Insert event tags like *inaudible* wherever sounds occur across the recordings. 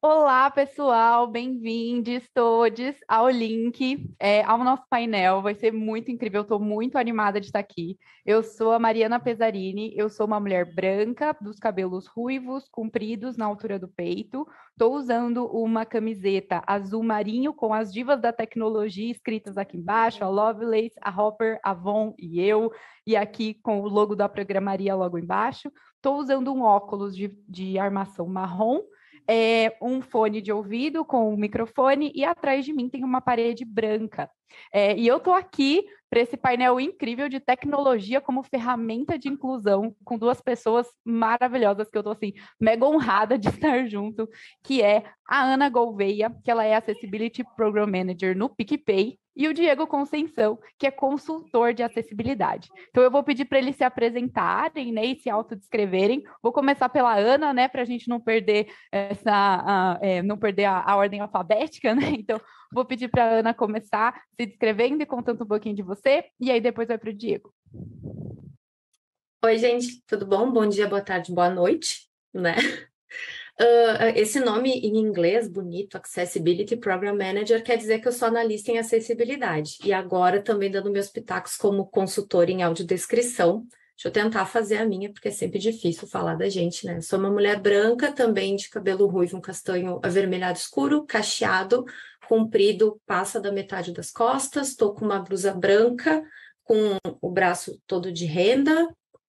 Olá, pessoal, bem-vindos todos ao link, é, ao nosso painel. Vai ser muito incrível, eu estou muito animada de estar aqui. Eu sou a Mariana Pesarini, eu sou uma mulher branca, dos cabelos ruivos, compridos na altura do peito. Estou usando uma camiseta azul marinho com as divas da tecnologia escritas aqui embaixo, a Lovelace, a Hopper, a Von e eu, e aqui com o logo da programaria logo embaixo. Estou usando um óculos de, de armação marrom é, um fone de ouvido com um microfone e atrás de mim tem uma parede branca. É, e eu estou aqui para esse painel incrível de tecnologia como ferramenta de inclusão, com duas pessoas maravilhosas que eu estou assim, mega honrada de *laughs* estar junto, que é a Ana Gouveia, que ela é Accessibility Program Manager no PicPay, e o Diego Conceição, que é consultor de acessibilidade. Então eu vou pedir para eles se apresentarem né, e se autodescreverem. Vou começar pela Ana, né, para a gente não perder essa, a, é, não perder a, a, ordem alfabética, *laughs* né? Então vou pedir para a Ana começar se descrevendo e contando um pouquinho de você, e aí depois vai para o Diego. Oi, gente, tudo bom? Bom dia, boa tarde, boa noite, né? Uh, esse nome em inglês bonito, Accessibility Program Manager, quer dizer que eu sou analista em acessibilidade. E agora também dando meus pitacos como consultora em audiodescrição. Deixa eu tentar fazer a minha, porque é sempre difícil falar da gente, né? Sou uma mulher branca, também de cabelo ruivo, um castanho avermelhado escuro, cacheado, comprido, passa da metade das costas, estou com uma blusa branca, com o braço todo de renda,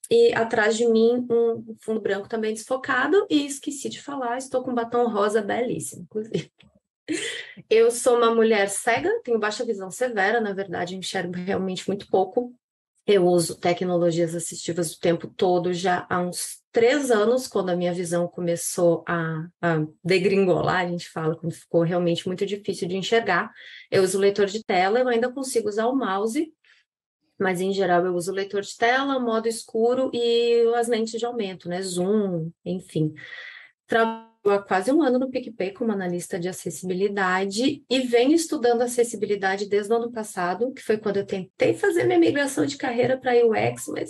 e atrás de mim um fundo branco também desfocado e esqueci de falar, estou com um batom rosa belíssimo, inclusive. *laughs* Eu sou uma mulher cega, tenho baixa visão severa, na verdade, enxergo realmente muito pouco. Eu uso tecnologias assistivas o tempo todo, já há uns três anos, quando a minha visão começou a, a degringolar, a gente fala, quando ficou realmente muito difícil de enxergar. Eu uso leitor de tela, eu ainda consigo usar o mouse, mas em geral eu uso leitor de tela, modo escuro e as lentes de aumento, né? Zoom, enfim. Trabalho há quase um ano no PicPay como analista de acessibilidade e venho estudando acessibilidade desde o ano passado, que foi quando eu tentei fazer minha migração de carreira para UX, mas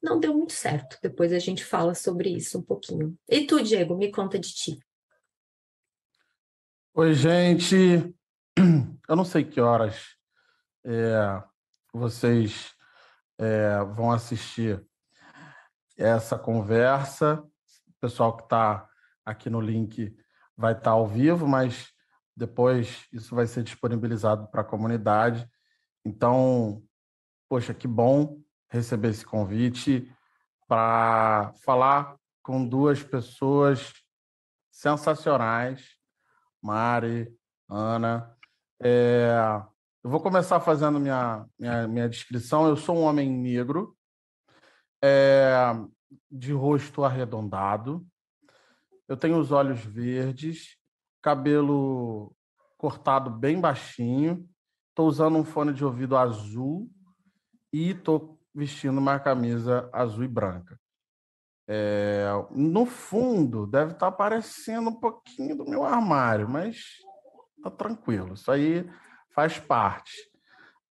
não deu muito certo. Depois a gente fala sobre isso um pouquinho. E tu, Diego, me conta de ti. Oi, gente. *clears throat* Eu não sei que horas é, vocês é, vão assistir essa conversa. O pessoal que está aqui no link vai estar tá ao vivo, mas depois isso vai ser disponibilizado para a comunidade. Então, poxa, que bom receber esse convite para falar com duas pessoas sensacionais, Mari, Ana. É, eu vou começar fazendo minha, minha, minha descrição. Eu sou um homem negro, é, de rosto arredondado. Eu tenho os olhos verdes, cabelo cortado bem baixinho. Estou usando um fone de ouvido azul e estou vestindo uma camisa azul e branca. É, no fundo, deve estar tá aparecendo um pouquinho do meu armário, mas tá tranquilo. Isso aí faz parte.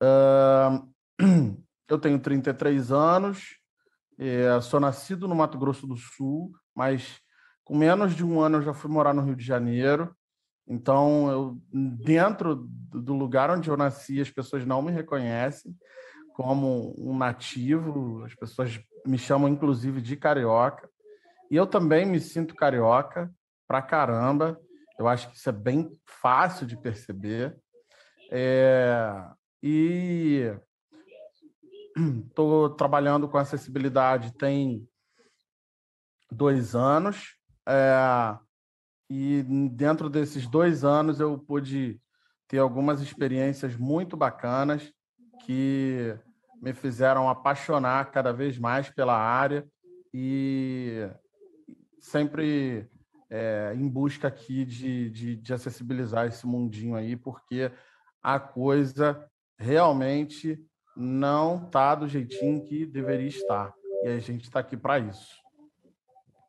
Uh, *clears throat* eu tenho 33 anos, é, sou nascido no Mato Grosso do Sul, mas com menos de um ano eu já fui morar no Rio de Janeiro. Então, eu, dentro do lugar onde eu nasci, as pessoas não me reconhecem como um nativo, as pessoas me chamam inclusive de carioca. E eu também me sinto carioca pra caramba. Eu acho que isso é bem fácil de perceber. É, e estou *clears throat* trabalhando com acessibilidade tem dois anos. É, e dentro desses dois anos eu pude ter algumas experiências muito bacanas que me fizeram apaixonar cada vez mais pela área e sempre é, em busca aqui de, de, de acessibilizar esse mundinho aí, porque a coisa realmente não está do jeitinho que deveria estar. E a gente está aqui para isso.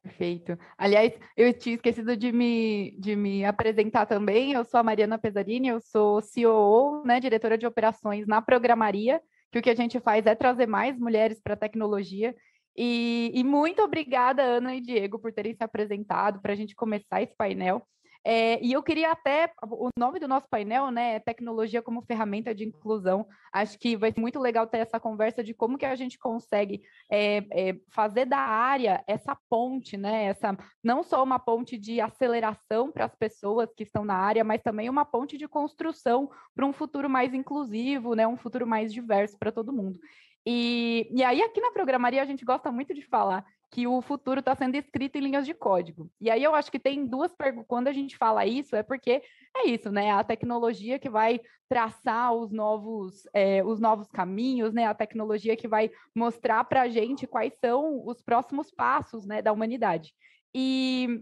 Perfeito. Aliás, eu tinha esquecido de me, de me apresentar também. Eu sou a Mariana Pesarini, eu sou CEO né, diretora de operações na Programaria, que o que a gente faz é trazer mais mulheres para a tecnologia. E, e, muito obrigada, Ana e Diego, por terem se apresentado para a gente começar esse painel. É, e eu queria até o nome do nosso painel, né? É tecnologia como ferramenta de inclusão. Acho que vai ser muito legal ter essa conversa de como que a gente consegue é, é, fazer da área essa ponte, né? Essa não só uma ponte de aceleração para as pessoas que estão na área, mas também uma ponte de construção para um futuro mais inclusivo, né? Um futuro mais diverso para todo mundo. E, e aí, aqui na programaria, a gente gosta muito de falar que o futuro está sendo escrito em linhas de código. E aí eu acho que tem duas perguntas. Quando a gente fala isso, é porque é isso, né? A tecnologia que vai traçar os novos, é, os novos caminhos, né? A tecnologia que vai mostrar para a gente quais são os próximos passos né, da humanidade. E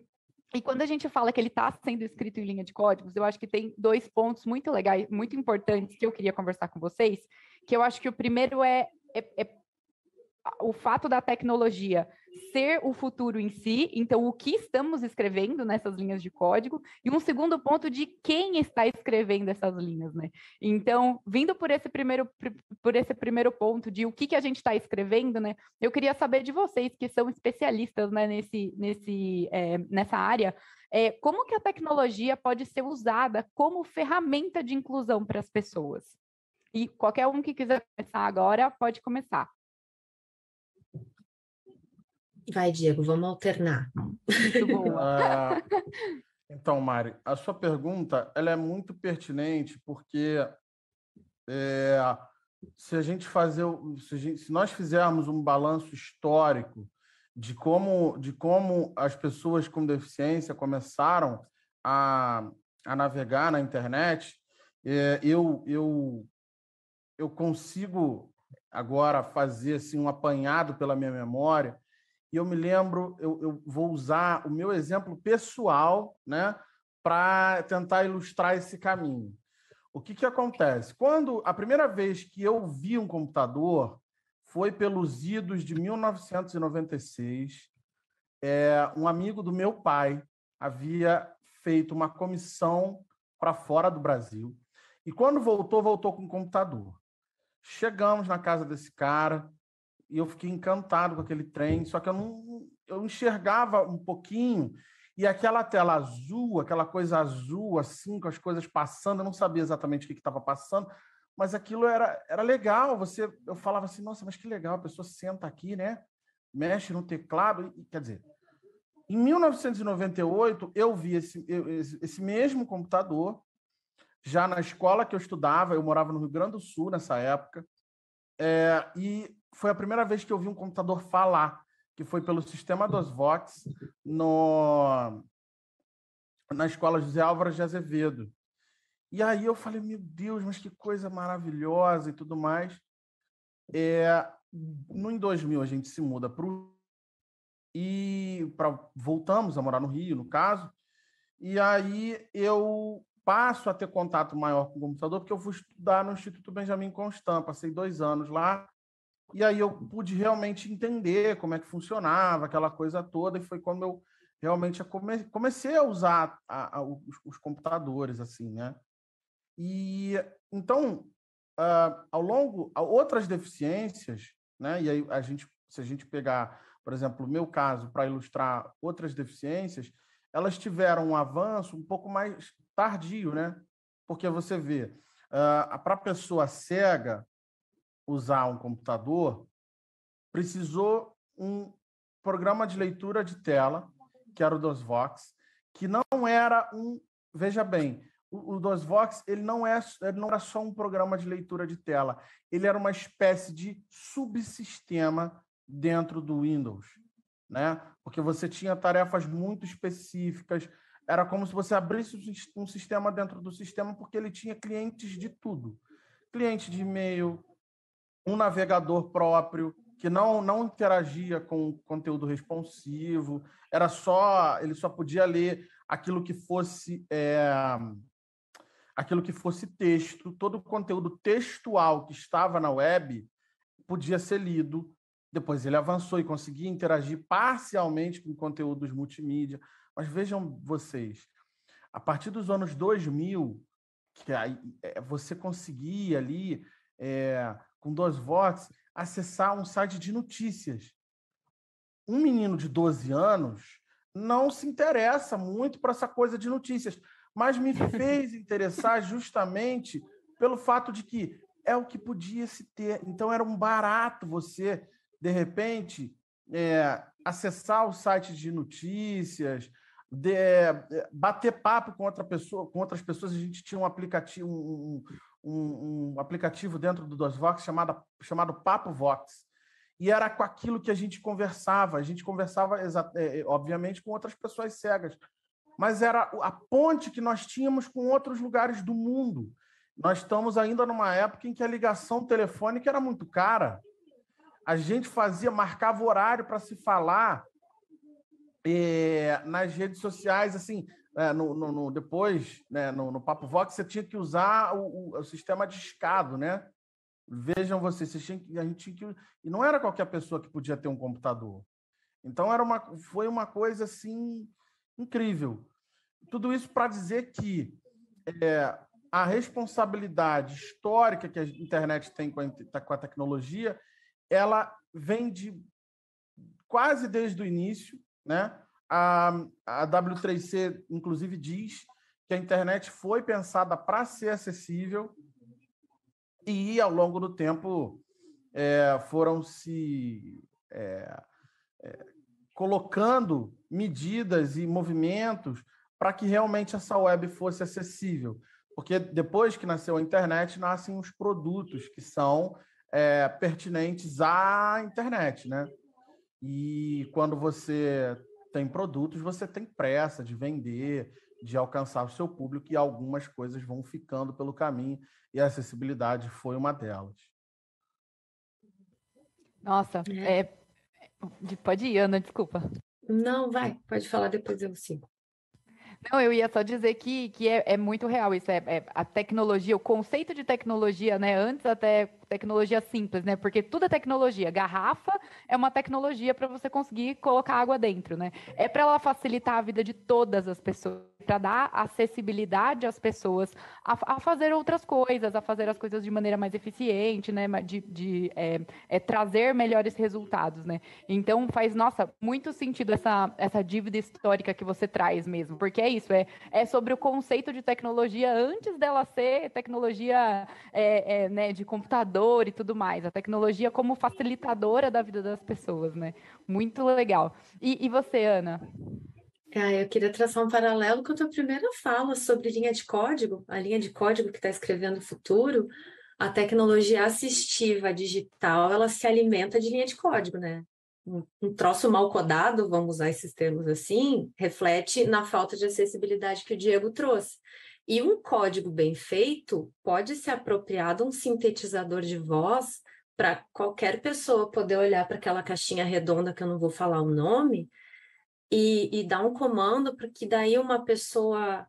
e quando a gente fala que ele está sendo escrito em linha de códigos, eu acho que tem dois pontos muito legais, muito importantes que eu queria conversar com vocês. Que eu acho que o primeiro é, é, é o fato da tecnologia ser o futuro em si, então o que estamos escrevendo nessas linhas de código, e um segundo ponto de quem está escrevendo essas linhas, né? Então, vindo por esse primeiro, por esse primeiro ponto de o que, que a gente está escrevendo, né? Eu queria saber de vocês que são especialistas né, nesse, nesse, é, nessa área, é, como que a tecnologia pode ser usada como ferramenta de inclusão para as pessoas? E qualquer um que quiser começar agora pode começar. Vai, Diego, vamos alternar. Muito boa. Uh, então, Mari, a sua pergunta ela é muito pertinente, porque é, se a gente fazer, se, gente, se nós fizermos um balanço histórico de como, de como as pessoas com deficiência começaram a, a navegar na internet, é, eu, eu, eu consigo agora fazer assim, um apanhado pela minha memória e eu me lembro, eu, eu vou usar o meu exemplo pessoal, né, para tentar ilustrar esse caminho. O que, que acontece? Quando a primeira vez que eu vi um computador foi pelos idos de 1996, é, um amigo do meu pai havia feito uma comissão para fora do Brasil. E quando voltou, voltou com o computador. Chegamos na casa desse cara, e eu fiquei encantado com aquele trem, só que eu não eu enxergava um pouquinho e aquela tela azul, aquela coisa azul assim, com as coisas passando, eu não sabia exatamente o que estava passando, mas aquilo era, era legal, você eu falava assim, nossa, mas que legal, a pessoa senta aqui, né? Mexe no teclado, e, quer dizer, em 1998 eu vi esse, esse mesmo computador já na escola que eu estudava, eu morava no Rio Grande do Sul nessa época, é, e foi a primeira vez que eu vi um computador falar, que foi pelo sistema dos Vox no, na escola José Álvares de Azevedo. E aí eu falei, meu Deus, mas que coisa maravilhosa e tudo mais. É, no, em 2000 a gente se muda para o e pra, voltamos a morar no Rio, no caso. E aí eu passo a ter contato maior com o computador, porque eu fui estudar no Instituto Benjamin Constant. Passei dois anos lá e aí eu pude realmente entender como é que funcionava aquela coisa toda, e foi quando eu realmente comecei a usar a, a, os, os, computadores, assim, né? E então, uh, ao longo, outras deficiências, né? E aí a gente, se a gente pegar, por exemplo, o meu caso, para ilustrar outras deficiências, elas tiveram um avanço um pouco mais tardio, né? Porque você vê, uh, ah, para a pessoa cega, usar um computador, precisou um programa de leitura de tela, que era o DOSVox, que não era um, veja bem, o, o DOSVox ele não, é, ele não era só um programa de leitura de tela, ele era uma espécie de subsistema dentro do Windows, né? Porque você tinha tarefas muito específicas, era como se você abrisse um sistema dentro do sistema, porque ele tinha clientes de tudo. Cliente de e-mail, um navegador próprio que não não interagia com conteúdo responsivo, era só ele só podia ler aquilo que fosse é, aquilo que fosse texto, todo o conteúdo textual que estava na web podia ser lido. Depois ele avançou e conseguia interagir parcialmente com conteúdos multimídia. Mas vejam vocês, a partir dos anos 2000, que aí, é, você conseguia ali é, com dois votos, acessar um site de notícias. Um menino de 12 anos não se interessa muito para essa coisa de notícias, mas me fez *laughs* interessar justamente pelo fato de que é o que podia se ter. Então era um barato você, de repente, é, acessar o site de notícias, de, é, bater papo com outra pessoa, com outras pessoas. A gente tinha um aplicativo, um, um, um aplicativo dentro do DosVox chamado, chamado Papo Vox. E era com aquilo que a gente conversava. A gente conversava, é, é, obviamente, com outras pessoas cegas, mas era a ponte que nós tínhamos com outros lugares do mundo. Nós estamos ainda numa época em que a ligação telefônica era muito cara. A gente fazia, marcava horário para se falar é, nas redes sociais, assim, né, no, no, no, depois, né, no, no Papo Vox, você tinha que usar o, o, o sistema de escado, né? Vejam vocês, vocês tinham que, a gente tinha que. E não era qualquer pessoa que podia ter um computador. Então era uma, foi uma coisa assim incrível. Tudo isso para dizer que é, a responsabilidade histórica que a internet tem com a, tá, com a tecnologia, ela vem de quase desde o início, né? A, a W3C, inclusive, diz que a internet foi pensada para ser acessível e, ao longo do tempo, é, foram se é, é, colocando medidas e movimentos para que realmente essa web fosse acessível. Porque depois que nasceu a internet, nascem os produtos que são é, pertinentes à internet, né? E quando você tem produtos, você tem pressa de vender, de alcançar o seu público e algumas coisas vão ficando pelo caminho e a acessibilidade foi uma delas. Nossa, é... é pode ir, Ana, desculpa. Não, vai, pode falar depois eu sigo. Não, eu ia só dizer que, que é, é muito real isso. É, é, a tecnologia, o conceito de tecnologia, né? Antes até tecnologia simples, né? Porque tudo é tecnologia. Garrafa é uma tecnologia para você conseguir colocar água dentro, né? É para ela facilitar a vida de todas as pessoas, para dar acessibilidade às pessoas a, a, fazer outras coisas, a fazer as coisas de maneira mais eficiente, né? De, de é, é, trazer melhores resultados, né? Então faz, nossa, muito sentido essa, essa dívida histórica que você traz mesmo, porque é isso, é, é sobre o conceito de tecnologia antes dela ser tecnologia é, é né, de computador computador e tudo mais. A tecnologia como facilitadora da vida das pessoas, né? Muito legal. E, e você, Ana? Ah, eu queria traçar um paralelo com a tua primeira fala sobre linha de código, a linha de código que está escrevendo o futuro. A tecnologia assistiva digital, ela se alimenta de linha de código, né? um troço mal codado, vamos usar esses termos assim, reflete na falta de acessibilidade que o Diego trouxe. E um código bem feito pode ser apropriado um sintetizador de voz para qualquer pessoa poder olhar para aquela caixinha redonda que eu não vou falar o nome e, e dar um comando, porque daí uma pessoa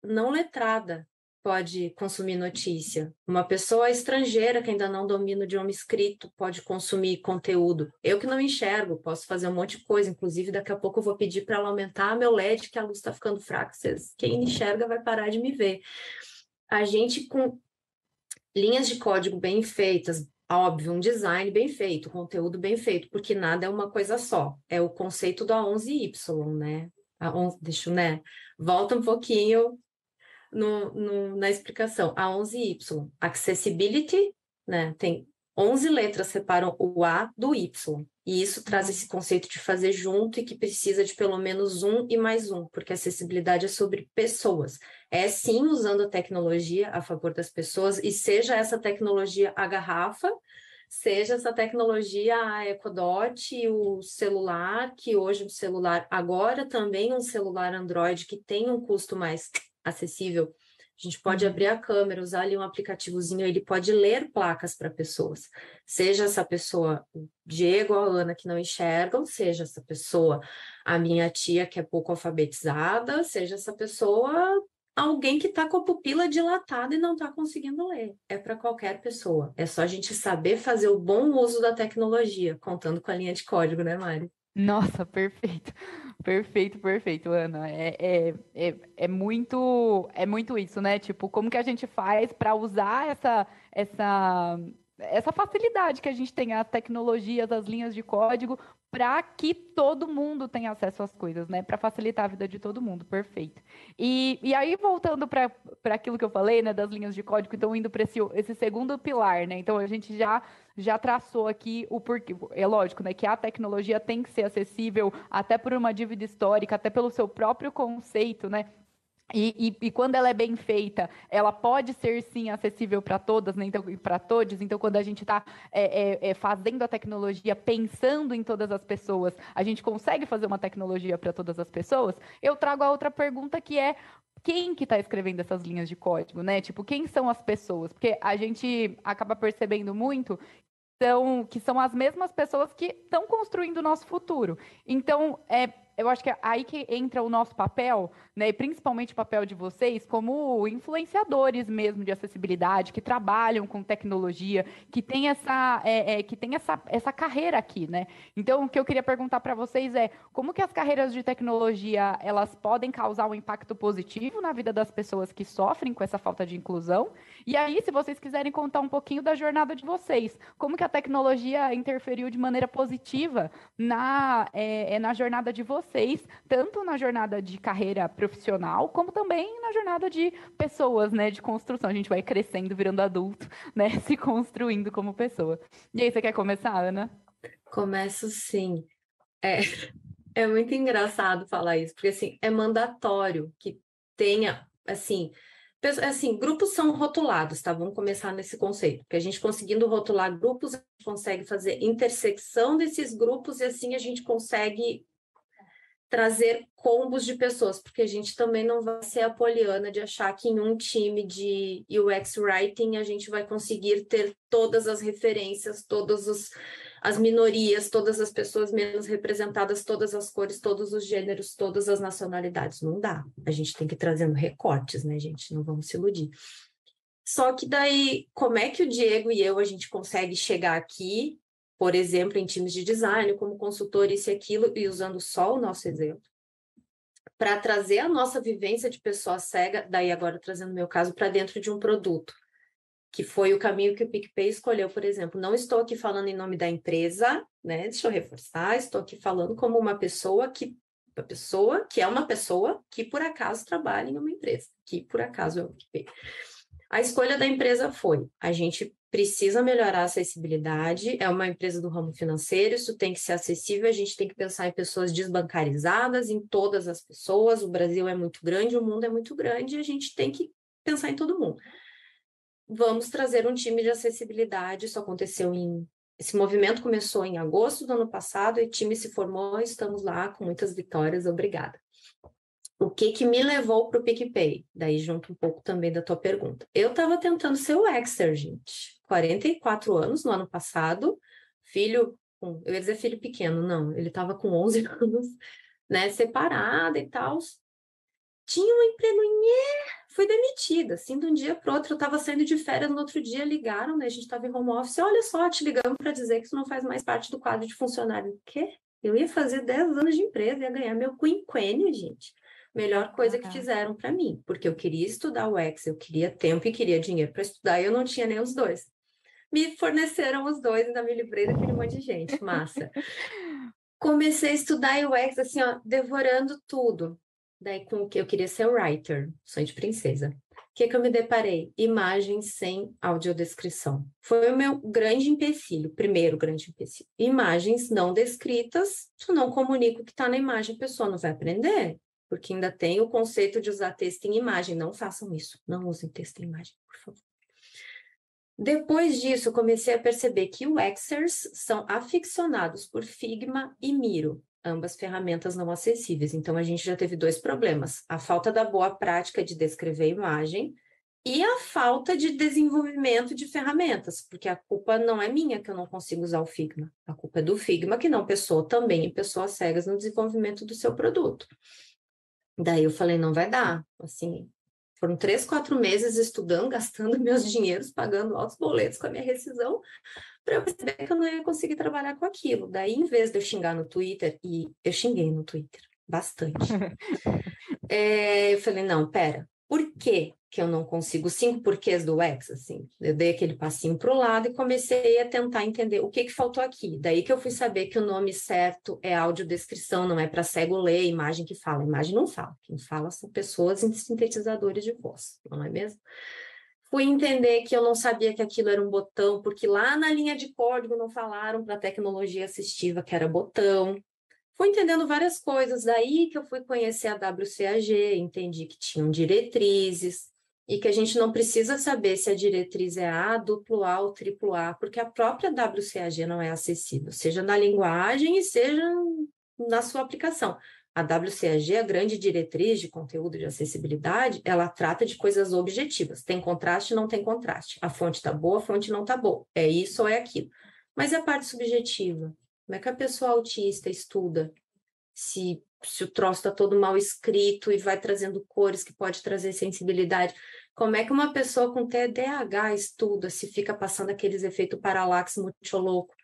não letrada pode consumir notícia. Uma pessoa estrangeira que ainda não domina o idioma escrito pode consumir conteúdo. Eu que não enxergo, posso fazer um monte de coisa. Inclusive, daqui a pouco eu vou pedir para ela aumentar meu LED, que a luz está ficando fraca. Vocês, quem uhum. enxerga vai parar de me ver. A gente com linhas de código bem feitas, óbvio, um design bem feito, conteúdo bem feito, porque nada é uma coisa só. É o conceito da 11Y, né? A 11, deixa eu, né? Volta um pouquinho no, no, na explicação. A 11Y, accessibility, né? Tem 11 letras separam o A do Y. E isso traz uhum. esse conceito de fazer junto e que precisa de pelo menos um e mais um, porque acessibilidade é sobre pessoas. É sim usando a tecnologia a favor das pessoas, e seja essa tecnologia a garrafa, seja essa tecnologia a Ecodot, o celular, que hoje o celular, agora também um celular Android que tem um custo mais acessível, a gente pode uhum. abrir a câmera, usar ali um aplicativozinho, ele pode ler placas para pessoas. Seja essa pessoa, o Diego ou a Ana, que não enxergam, seja essa pessoa, a minha tia, que é pouco alfabetizada, seja essa pessoa, alguém que está com a pupila dilatada e não está conseguindo ler. É para qualquer pessoa. É só a gente saber fazer o bom uso da tecnologia, contando com a linha de código, né, Mari? Nossa, perfeito. Perfeito, perfeito, Ana. É, é, é, é, muito é muito isso, né? Tipo, como que a gente faz para usar essa, essa essa facilidade que a gente tem as tecnologias, as linhas de código, para que todo mundo tenha acesso às coisas, né? Para facilitar a vida de todo mundo, perfeito. E, e aí, voltando para aquilo que eu falei, né, das linhas de código, então indo para esse, esse segundo pilar, né? Então a gente já, já traçou aqui o porquê. É lógico, né, que a tecnologia tem que ser acessível até por uma dívida histórica, até pelo seu próprio conceito, né? E, e, e, quando ela é bem feita, ela pode ser sim acessível para todas, né? então para todos. Então, quando a gente está é, é, é, fazendo a tecnologia, pensando em todas as pessoas, a gente consegue fazer uma tecnologia para todas as pessoas. Eu trago a outra pergunta que é quem que está escrevendo essas linhas de código, né? Tipo, quem são as pessoas? Porque a gente acaba percebendo muito então, que são as mesmas pessoas que estão construindo o nosso futuro. Então, é, eu acho que é aí que entra o nosso papel né? E principalmente o papel de vocês como influenciadores mesmo de acessibilidade, que trabalham com tecnologia, que tem essa, é, é, que tem essa, essa carreira aqui, né? Então, o que eu queria perguntar para vocês é como que as carreiras de tecnologia elas podem causar um impacto positivo na vida das pessoas que sofrem com essa falta de inclusão? E aí, se vocês quiserem contar um pouquinho da jornada de vocês, como que a tecnologia interferiu de maneira positiva na, é, é na jornada de vocês, tanto na jornada de carreira profissional, como também na jornada de pessoas, né, de construção. A gente vai crescendo, virando adulto, *laughs* né, se construindo como pessoa. E aí, você quer começar, Ana? Começo sim. É, *laughs* é muito engraçado falar isso, porque assim, é mandatório que tenha, assim, é assim, grupos são rotulados, tá? Vamos começar nesse conceito, porque a gente conseguindo rotular grupos, a gente consegue fazer intersecção desses grupos e assim a gente consegue trazer combos de pessoas, porque a gente também não vai ser a poliana de achar que em um time de UX Writing a gente vai conseguir ter todas as referências, todas os, as minorias, todas as pessoas menos representadas, todas as cores, todos os gêneros, todas as nacionalidades. Não dá. A gente tem que ir trazendo recortes, né, gente? Não vamos se iludir. Só que daí, como é que o Diego e eu a gente consegue chegar aqui por exemplo, em times de design, como consultor, isso e aquilo, e usando só o nosso exemplo, para trazer a nossa vivência de pessoa cega, daí agora trazendo meu caso, para dentro de um produto, que foi o caminho que o PicPay escolheu, por exemplo. Não estou aqui falando em nome da empresa, né? Deixa eu reforçar, estou aqui falando como uma pessoa que uma pessoa que é uma pessoa que por acaso trabalha em uma empresa, que por acaso é o PicPay. A escolha da empresa foi: a gente precisa melhorar a acessibilidade, é uma empresa do ramo financeiro, isso tem que ser acessível, a gente tem que pensar em pessoas desbancarizadas, em todas as pessoas, o Brasil é muito grande, o mundo é muito grande, a gente tem que pensar em todo mundo. Vamos trazer um time de acessibilidade, isso aconteceu em esse movimento começou em agosto do ano passado e o time se formou, estamos lá com muitas vitórias, obrigada. O que que me levou para o PicPay? Daí junto um pouco também da tua pergunta. Eu estava tentando ser o Exer, gente. 44 anos no ano passado, filho, com, eu ia dizer filho pequeno, não, ele estava com 11 *laughs* anos, né, separada e tal. Tinha um emprego, fui demitida, assim, de um dia para outro, eu estava saindo de férias, no outro dia ligaram, né, a gente estava em home office, olha só, te ligamos para dizer que isso não faz mais parte do quadro de funcionário. O quê? Eu ia fazer 10 anos de empresa, ia ganhar meu quinquênio, gente melhor coisa que tá. fizeram para mim, porque eu queria estudar o X, eu queria tempo e queria dinheiro para estudar, e eu não tinha nem os dois me forneceram os dois, ainda me livrei daquele monte de gente, massa. *laughs* Comecei a estudar UX, assim, ó, devorando tudo. Daí, com o que eu queria ser writer, sonho de princesa. O que, que eu me deparei? Imagens sem audiodescrição. Foi o meu grande empecilho, primeiro grande empecilho. Imagens não descritas, tu não comunica o que está na imagem, a pessoa não vai aprender porque ainda tem o conceito de usar texto em imagem. Não façam isso, não usem texto em imagem, por favor. Depois disso, comecei a perceber que UXers são aficionados por Figma e Miro, ambas ferramentas não acessíveis. Então, a gente já teve dois problemas: a falta da boa prática de descrever imagem e a falta de desenvolvimento de ferramentas, porque a culpa não é minha que eu não consigo usar o Figma, a culpa é do Figma que não pessoa também em pessoas cegas no desenvolvimento do seu produto. Daí eu falei, não vai dar, assim, foram três, quatro meses estudando, gastando *laughs* meus dinheiros, pagando altos boletos com a minha rescisão, para eu perceber que eu não ia conseguir trabalhar com aquilo. Daí, em vez de eu xingar no Twitter, e eu xinguei no Twitter bastante, *laughs* é, eu falei: não, pera, por que, que eu não consigo? cinco porquês do ex, assim. Eu dei aquele passinho para o lado e comecei a tentar entender o que, que faltou aqui. Daí que eu fui saber que o nome certo é audiodescrição, não é para cego ler, imagem que fala. Imagem não fala. Quem fala são pessoas em sintetizadores de voz, não é mesmo? Fui entender que eu não sabia que aquilo era um botão, porque lá na linha de código não falaram para a tecnologia assistiva que era botão. Fui entendendo várias coisas, daí que eu fui conhecer a WCAG, entendi que tinham diretrizes e que a gente não precisa saber se a diretriz é A, duplo A ou triplo A, porque a própria WCAG não é acessível, seja na linguagem e seja na sua aplicação. A WCAG, a grande diretriz de conteúdo de acessibilidade, ela trata de coisas objetivas. Tem contraste, não tem contraste. A fonte está boa, a fonte não está boa. É isso ou é aquilo. Mas é a parte subjetiva? Como é que a pessoa autista estuda? Se, se o troço está todo mal escrito e vai trazendo cores que pode trazer sensibilidade. Como é que uma pessoa com TDAH estuda se fica passando aqueles efeitos paralaxe muito louco?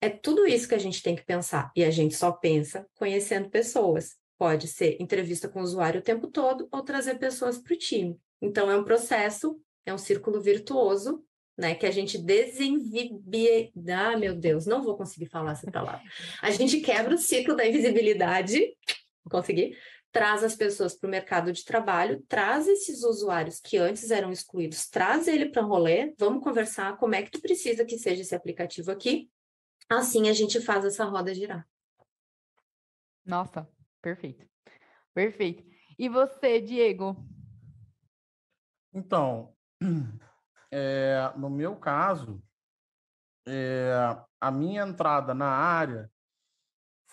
É tudo isso que a gente tem que pensar. E a gente só pensa conhecendo pessoas. Pode ser entrevista com o usuário o tempo todo ou trazer pessoas para o time. Então, é um processo, é um círculo virtuoso né? Que a gente desinvibia... Ah, meu Deus, não vou conseguir falar essa palavra. A gente quebra o ciclo da invisibilidade, consegui, traz as pessoas para o mercado de trabalho, traz esses usuários que antes eram excluídos, traz ele para o rolê, vamos conversar como é que tu precisa que seja esse aplicativo aqui. Assim a gente faz essa roda girar. Nossa, perfeito. Perfeito. E você, Diego? Então, *clears throat* é, no meu caso, é, a minha entrada na área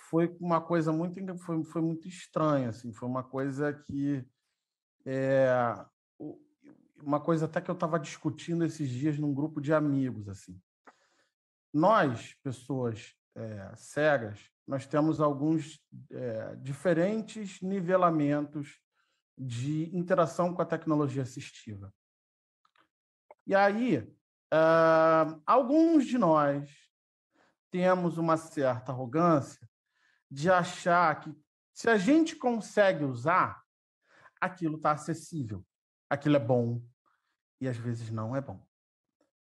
foi uma coisa muito foi, foi muito estranha, assim, foi uma coisa que é, uma coisa até que eu estava discutindo esses dias num grupo de amigos, assim. Nós, pessoas é, cegas, nós temos alguns é, diferentes nivelamentos de interação com a tecnologia assistiva. E aí, uh, alguns de nós temos uma certa arrogância de achar que se a gente consegue usar, aquilo está acessível, aquilo é bom. E às vezes não é bom.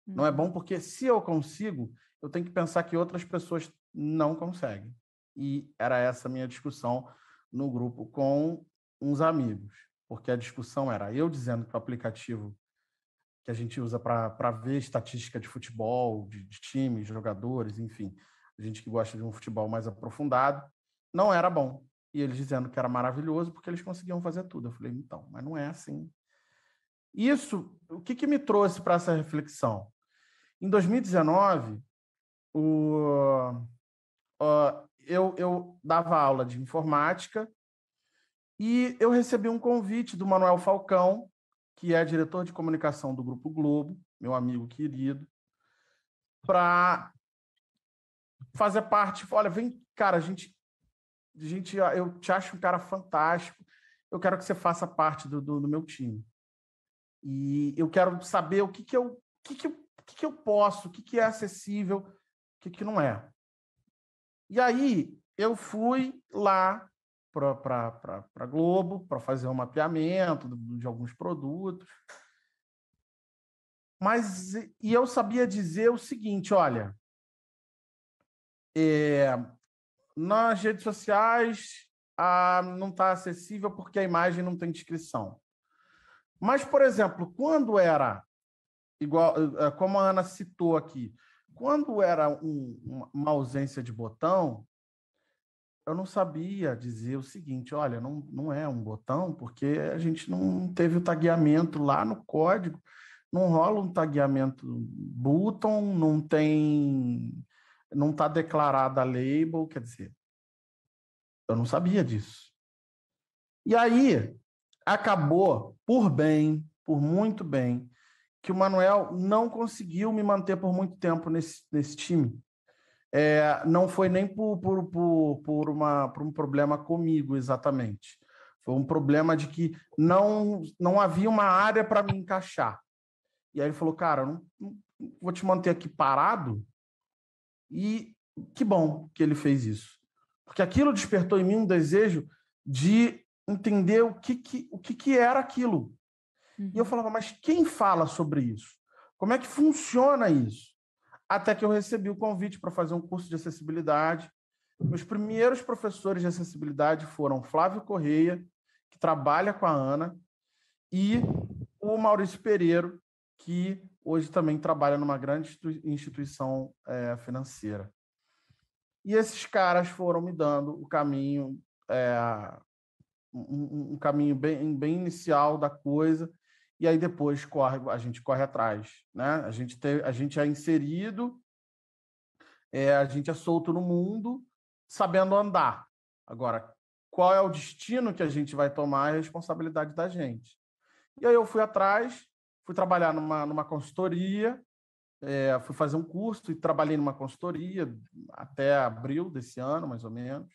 Hum. Não é bom uhum. porque se eu consigo, eu tenho que pensar que outras pessoas não conseguem. E era essa minha discussão no grupo com uns amigos, porque a discussão era eu dizendo que o aplicativo que a gente usa para ver estatística de futebol, de, de times, jogadores, enfim, a gente que gosta de um futebol mais aprofundado, não era bom. E eles dizendo que era maravilhoso porque eles conseguiam fazer tudo. Eu falei, então, mas não é assim. Isso, o que, que me trouxe para essa reflexão? Em 2019, o, uh, eu, eu dava aula de informática e eu recebi um convite do Manuel Falcão, que é diretor de comunicação do Grupo Globo, meu amigo querido, para fazer parte. Olha, vem, cara, a gente, a gente, ah, eu te acho um cara fantástico. Eu quero que você faça parte do, do, do meu time. E eu quero saber o que que eu, que que, que que eu posso, o que que é acessível, o que que não é. E aí eu fui lá para a Globo para fazer um mapeamento de alguns produtos. Mas e eu sabia dizer o seguinte: olha, é, nas redes sociais a, não está acessível porque a imagem não tem descrição. Mas, por exemplo, quando era, igual, é, como a Ana citou aqui, quando era um, uma ausência de botão, eu não sabia dizer o seguinte: olha, não, não é um botão, porque a gente não teve o tagueamento lá no código, não rola um tagueamento button, não tem. não está declarada a label, quer dizer, eu não sabia disso. E aí acabou, por bem, por muito bem, que o Manuel não conseguiu me manter por muito tempo nesse, nesse time é, não foi nem por, por, por, por, uma, por um problema comigo exatamente. Foi um problema de que não, não havia uma área para me encaixar. E aí ele falou, cara, não, não, vou te manter aqui parado. E que bom que ele fez isso. Porque aquilo despertou em mim um desejo de entender o que, que, o que, que era aquilo. Uhum. E eu uhum. falava, mas quem fala sobre isso? Como é que funciona isso? até que eu recebi o convite para fazer um curso de acessibilidade. Meus primeiros professores de acessibilidade foram Flávio Correia, que trabalha com a Ana, e o Maurício Pereiro, que hoje também trabalha numa grande instituição é, financeira. E esses caras foram me dando o caminho, é, um, um, caminho bem, bem inicial da coisa, e aí depois corre, a gente corre atrás, né? A gente, tem, a gente é inserido, é, a gente é solto no mundo, sabendo andar. Agora, qual é o destino que a gente vai tomar é responsabilidade da gente. E aí eu fui atrás, fui trabalhar numa, numa consultoria, é, fui fazer um curso e trabalhei numa consultoria até abril desse ano, mais ou menos.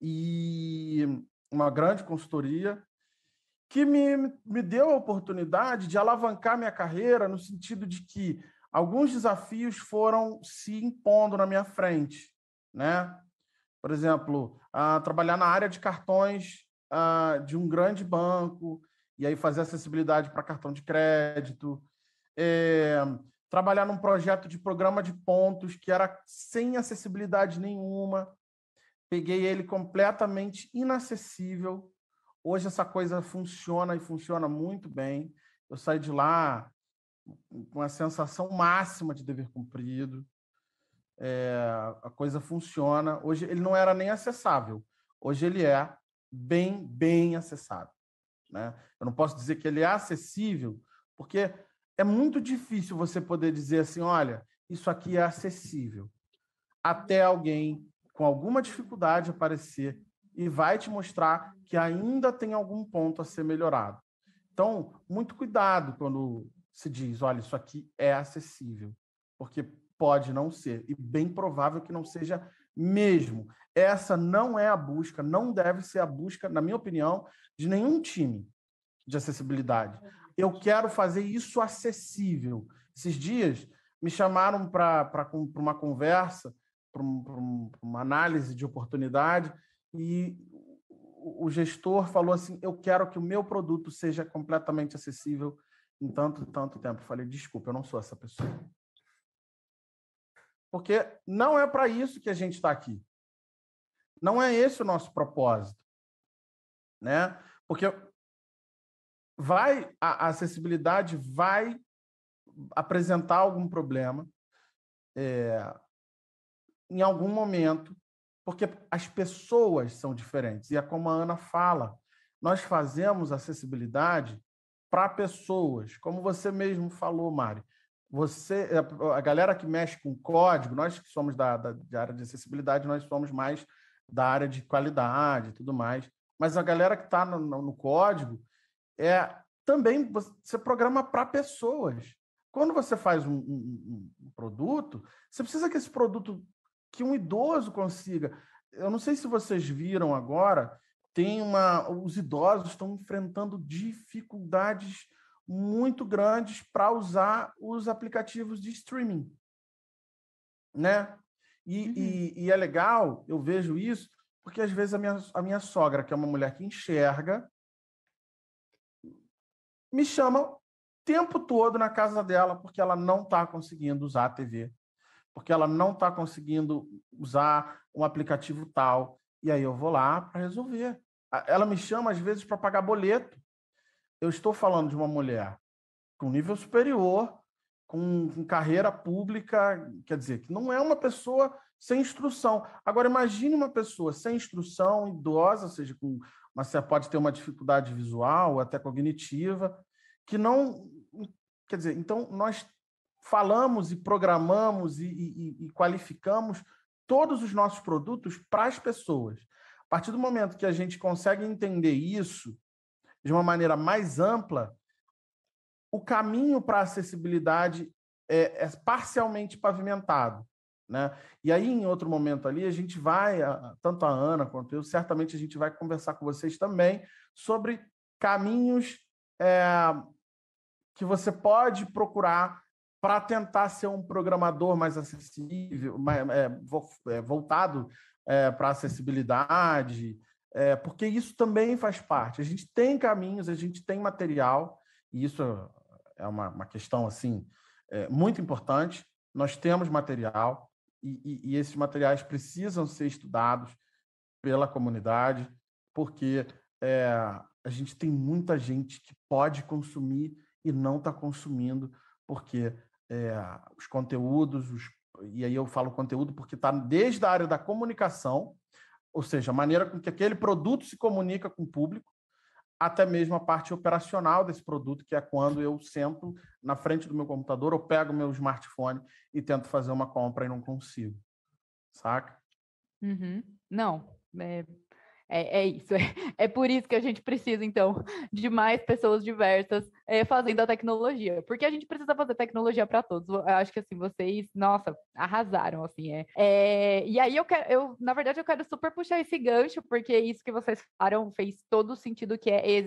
E uma grande consultoria, que me, me deu a oportunidade de alavancar minha carreira no sentido de que alguns desafios foram se impondo na minha frente, né? Por exemplo, uh, trabalhar na área de cartões uh, de um grande banco e aí fazer acessibilidade para cartão de crédito, é, trabalhar num projeto de programa de pontos que era sem acessibilidade nenhuma, peguei ele completamente inacessível Hoje essa coisa funciona e funciona muito bem. Eu saí de lá com a sensação máxima de dever cumprido. É, a coisa funciona. Hoje ele não era nem acessável. Hoje ele é bem, bem acessável. Né? Eu não posso dizer que ele é acessível, porque é muito difícil você poder dizer assim, olha, isso aqui é acessível. Até alguém com alguma dificuldade aparecer e vai te mostrar que ainda tem algum ponto a ser melhorado. Então, muito cuidado quando se diz, olha, isso aqui é acessível, porque pode não ser, e bem provável que não seja mesmo. Essa não é a busca, não deve ser a busca, na minha opinião, de nenhum time de acessibilidade. Eu quero fazer isso acessível. Esses dias me chamaram para uma conversa, para um, uma análise de oportunidade, e o gestor falou assim: eu quero que o meu produto seja completamente acessível em tanto tanto tempo. Eu falei: desculpa, eu não sou essa pessoa. Porque não é para isso que a gente está aqui. Não é esse o nosso propósito. Né? Porque vai a acessibilidade vai apresentar algum problema é, em algum momento porque as pessoas são diferentes. E é como a Ana fala, nós fazemos acessibilidade para pessoas. Como você mesmo falou, Mari, você, é, a galera que mexe com código, nós que somos da, da área de acessibilidade, nós somos mais da área de qualidade e tudo mais. Mas a galera que está no, no, no código é também você programa para pessoas. Quando você faz um, um, um, produto, você precisa que esse produto que um idoso consiga. Eu não sei se vocês viram agora, tem uma, os idosos estão enfrentando dificuldades muito grandes para usar os aplicativos de streaming, né? E, uhum. e, e, é legal, eu vejo isso, porque às vezes a minha, a minha sogra, que é uma mulher que enxerga, me chama o tempo todo na casa dela porque ela não está conseguindo usar a TV porque ela não está conseguindo usar um aplicativo tal. E aí eu vou lá para resolver. Ela me chama, às vezes, para pagar boleto. Eu estou falando de uma mulher com nível superior, com, com carreira pública, quer dizer, que não é uma pessoa sem instrução. Agora, imagine uma pessoa sem instrução, idosa, ou seja, com mas você pode ter uma dificuldade visual, até cognitiva, que não. Quer dizer, então nós falamos e programamos e, e, e qualificamos todos os nossos produtos para as pessoas. A partir do momento que a gente consegue entender isso de uma maneira mais ampla, o caminho para a acessibilidade é, é, parcialmente pavimentado. Né? E aí, em outro momento ali, a gente vai, tanto a Ana quanto eu, certamente a gente vai conversar com vocês também sobre caminhos é, que você pode procurar para tentar ser um programador mais acessível, mais, é, é, voltado é, para acessibilidade, é, porque isso também faz parte. A gente tem caminhos, a gente tem material, e isso é uma, uma questão assim é, muito importante. Nós temos material e, e, e, esses materiais precisam ser estudados pela comunidade, porque é, a gente tem muita gente que pode consumir e não está consumindo, porque é, os conteúdos, os, e aí eu falo conteúdo porque está desde a área da comunicação, ou seja, a maneira com que aquele produto se comunica com o público, até mesmo a parte operacional desse produto, que é quando eu sento na frente do meu computador, eu pego meu smartphone e tento fazer uma compra e não consigo. Saca? Uhum. Não, é, é, é isso. É, *laughs* é, por isso que a gente precisa, então, de mais pessoas diversas é, fazendo a tecnologia. Porque a gente precisa fazer tecnologia para todos. Eu acho que, assim, vocês, nossa, arrasaram, assim. É. Eh, e aí eu quero, eu, na verdade, eu quero super puxar esse gancho, porque isso que vocês falaram fez todo o sentido que é.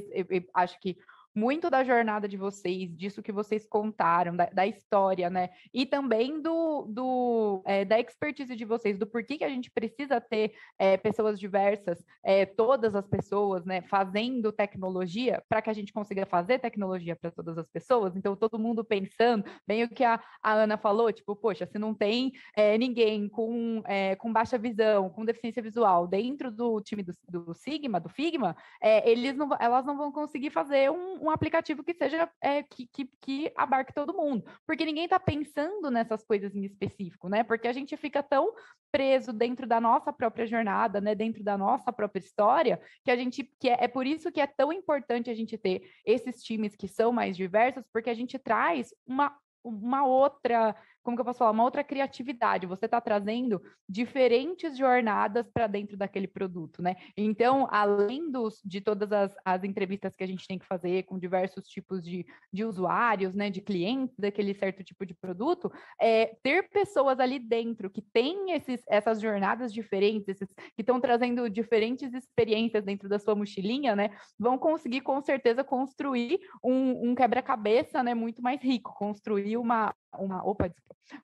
Acho que muito da jornada de vocês, disso que vocês contaram, da, da história, né? E também do, do é, da expertise de vocês, do porquê que a gente precisa ter é, pessoas diversas, é, todas as pessoas, né, fazendo tecnologia, para que a gente consiga fazer tecnologia para todas as pessoas. Então, todo mundo pensando, bem o que a, a Ana falou, tipo, poxa, se não tem é, ninguém com, é, com baixa visão, com deficiência visual dentro do time do, do Sigma, do Figma, é, eles não, elas não vão conseguir fazer um um aplicativo que seja é, que, que, que, abarque todo mundo, porque ninguém está pensando nessas coisas em específico, né? Porque a gente fica tão preso dentro da nossa própria jornada, né? Dentro da nossa própria história, que a gente que é, é por isso que é tão importante a gente ter esses times que são mais diversos, porque a gente traz uma uma outra como que eu posso falar, uma outra criatividade. Você está trazendo diferentes jornadas para dentro daquele produto, né? Então, além dos, de todas as, as entrevistas que a gente tem que fazer com diversos tipos de, de usuários, né, de clientes daquele certo tipo de produto, é, ter pessoas ali dentro que têm esses, essas jornadas diferentes, esses, que estão trazendo diferentes experiências dentro da sua mochilinha, né, vão conseguir com certeza construir um, um quebra-cabeça, né, muito mais rico, construir uma, uma opa,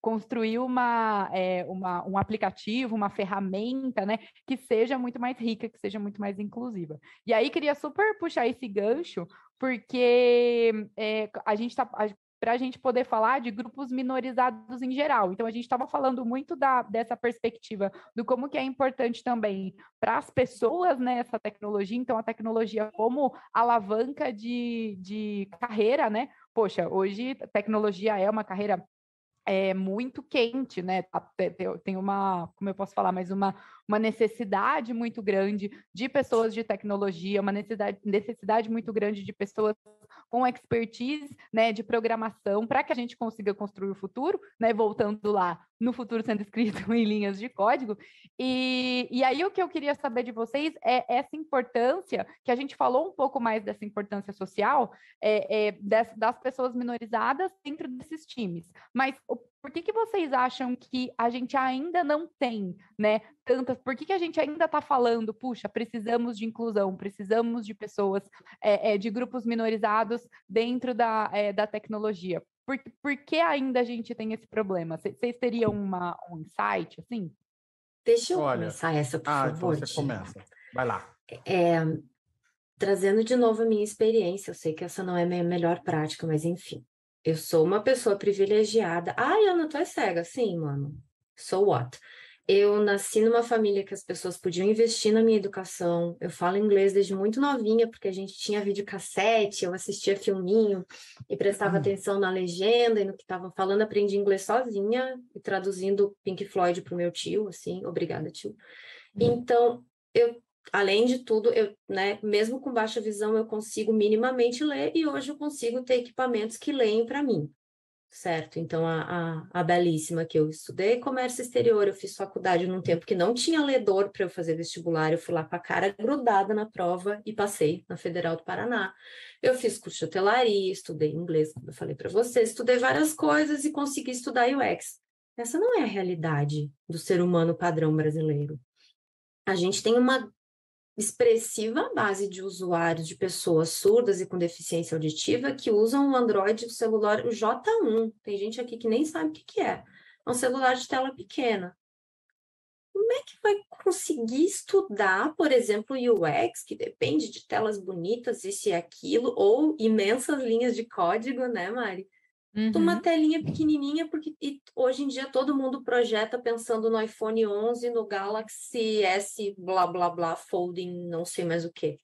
construir uma, é, uma, um aplicativo, uma ferramenta, né, que seja muito mais rica, que seja muito mais inclusiva. E aí queria super puxar esse gancho, porque é, a gente está para a gente poder falar de grupos minorizados em geral. Então, a gente estava falando muito da, dessa perspectiva do como que é importante também para as pessoas né, essa tecnologia, então a tecnologia como alavanca de, de carreira, né? Poxa, hoje tecnologia é uma carreira é muito quente, né? Tá, tem uma, como eu posso falar, mas uma, uma necessidade muito grande de pessoas de tecnologia, uma necessidade, necessidade muito grande de pessoas com expertise né, de programação para que a gente consiga construir o futuro, né, voltando lá no futuro sendo escrito *laughs* em linhas de código. E, e aí o que eu queria saber de vocês é essa importância, que a gente falou um pouco mais dessa importância social é, é, das, das pessoas minorizadas dentro desses times. Mas o por que, que vocês acham que a gente ainda não tem, né, tantas, por que, que a gente ainda está falando, puxa, precisamos de inclusão, precisamos de pessoas, é, é, de grupos minorizados dentro da, é, da tecnologia? Por, por que ainda a gente tem esse problema? Vocês teriam uma, um insight, assim? Deixa eu Olha, começar essa, por ah, então favor. Então você começa. Vai lá. É, é, trazendo de novo a minha experiência, eu sei que essa não é a minha melhor prática, mas enfim. Eu sou uma pessoa privilegiada. Ah, Ana, tu é cega. Sim, mano. So what? Eu nasci numa família que as pessoas podiam investir na minha educação. Eu falo inglês desde muito novinha, porque a gente tinha videocassete, eu assistia filminho e prestava uhum. atenção na legenda e no que estavam falando. Aprendi inglês sozinha e traduzindo Pink Floyd para o meu tio, assim, obrigada, tio. Uhum. Então, eu além de tudo, eu, né, mesmo com baixa visão, eu consigo minimamente ler e hoje eu consigo ter equipamentos que leem para mim certo? Então, a, a, a, Belíssima, que eu estudei é comércio exterior, eu fiz faculdade num tempo que não tinha ledor para eu fazer vestibular, eu fui lá com a cara grudada na prova e passei na Federal do Paraná. Eu fiz curso de hotelaria, estudei inglês, como eu falei para vocês, estudei várias coisas e consegui estudar UX. Essa não é a realidade do ser humano padrão brasileiro. A gente tem uma expressiva base de usuários, de pessoas surdas e com deficiência auditiva que usam o Android, o celular, o J1. Tem gente aqui que nem sabe o que, que é. É um celular de tela pequena. Como é que vai conseguir estudar, por exemplo, UX, que depende de telas bonitas, isso e aquilo, ou imensas linhas de código, né, Mari? Uhum. Uma telinha pequenininha, porque hoje em dia todo mundo projeta pensando no iPhone 11, no Galaxy S, blá, blá, blá, folding, não sei mais o que.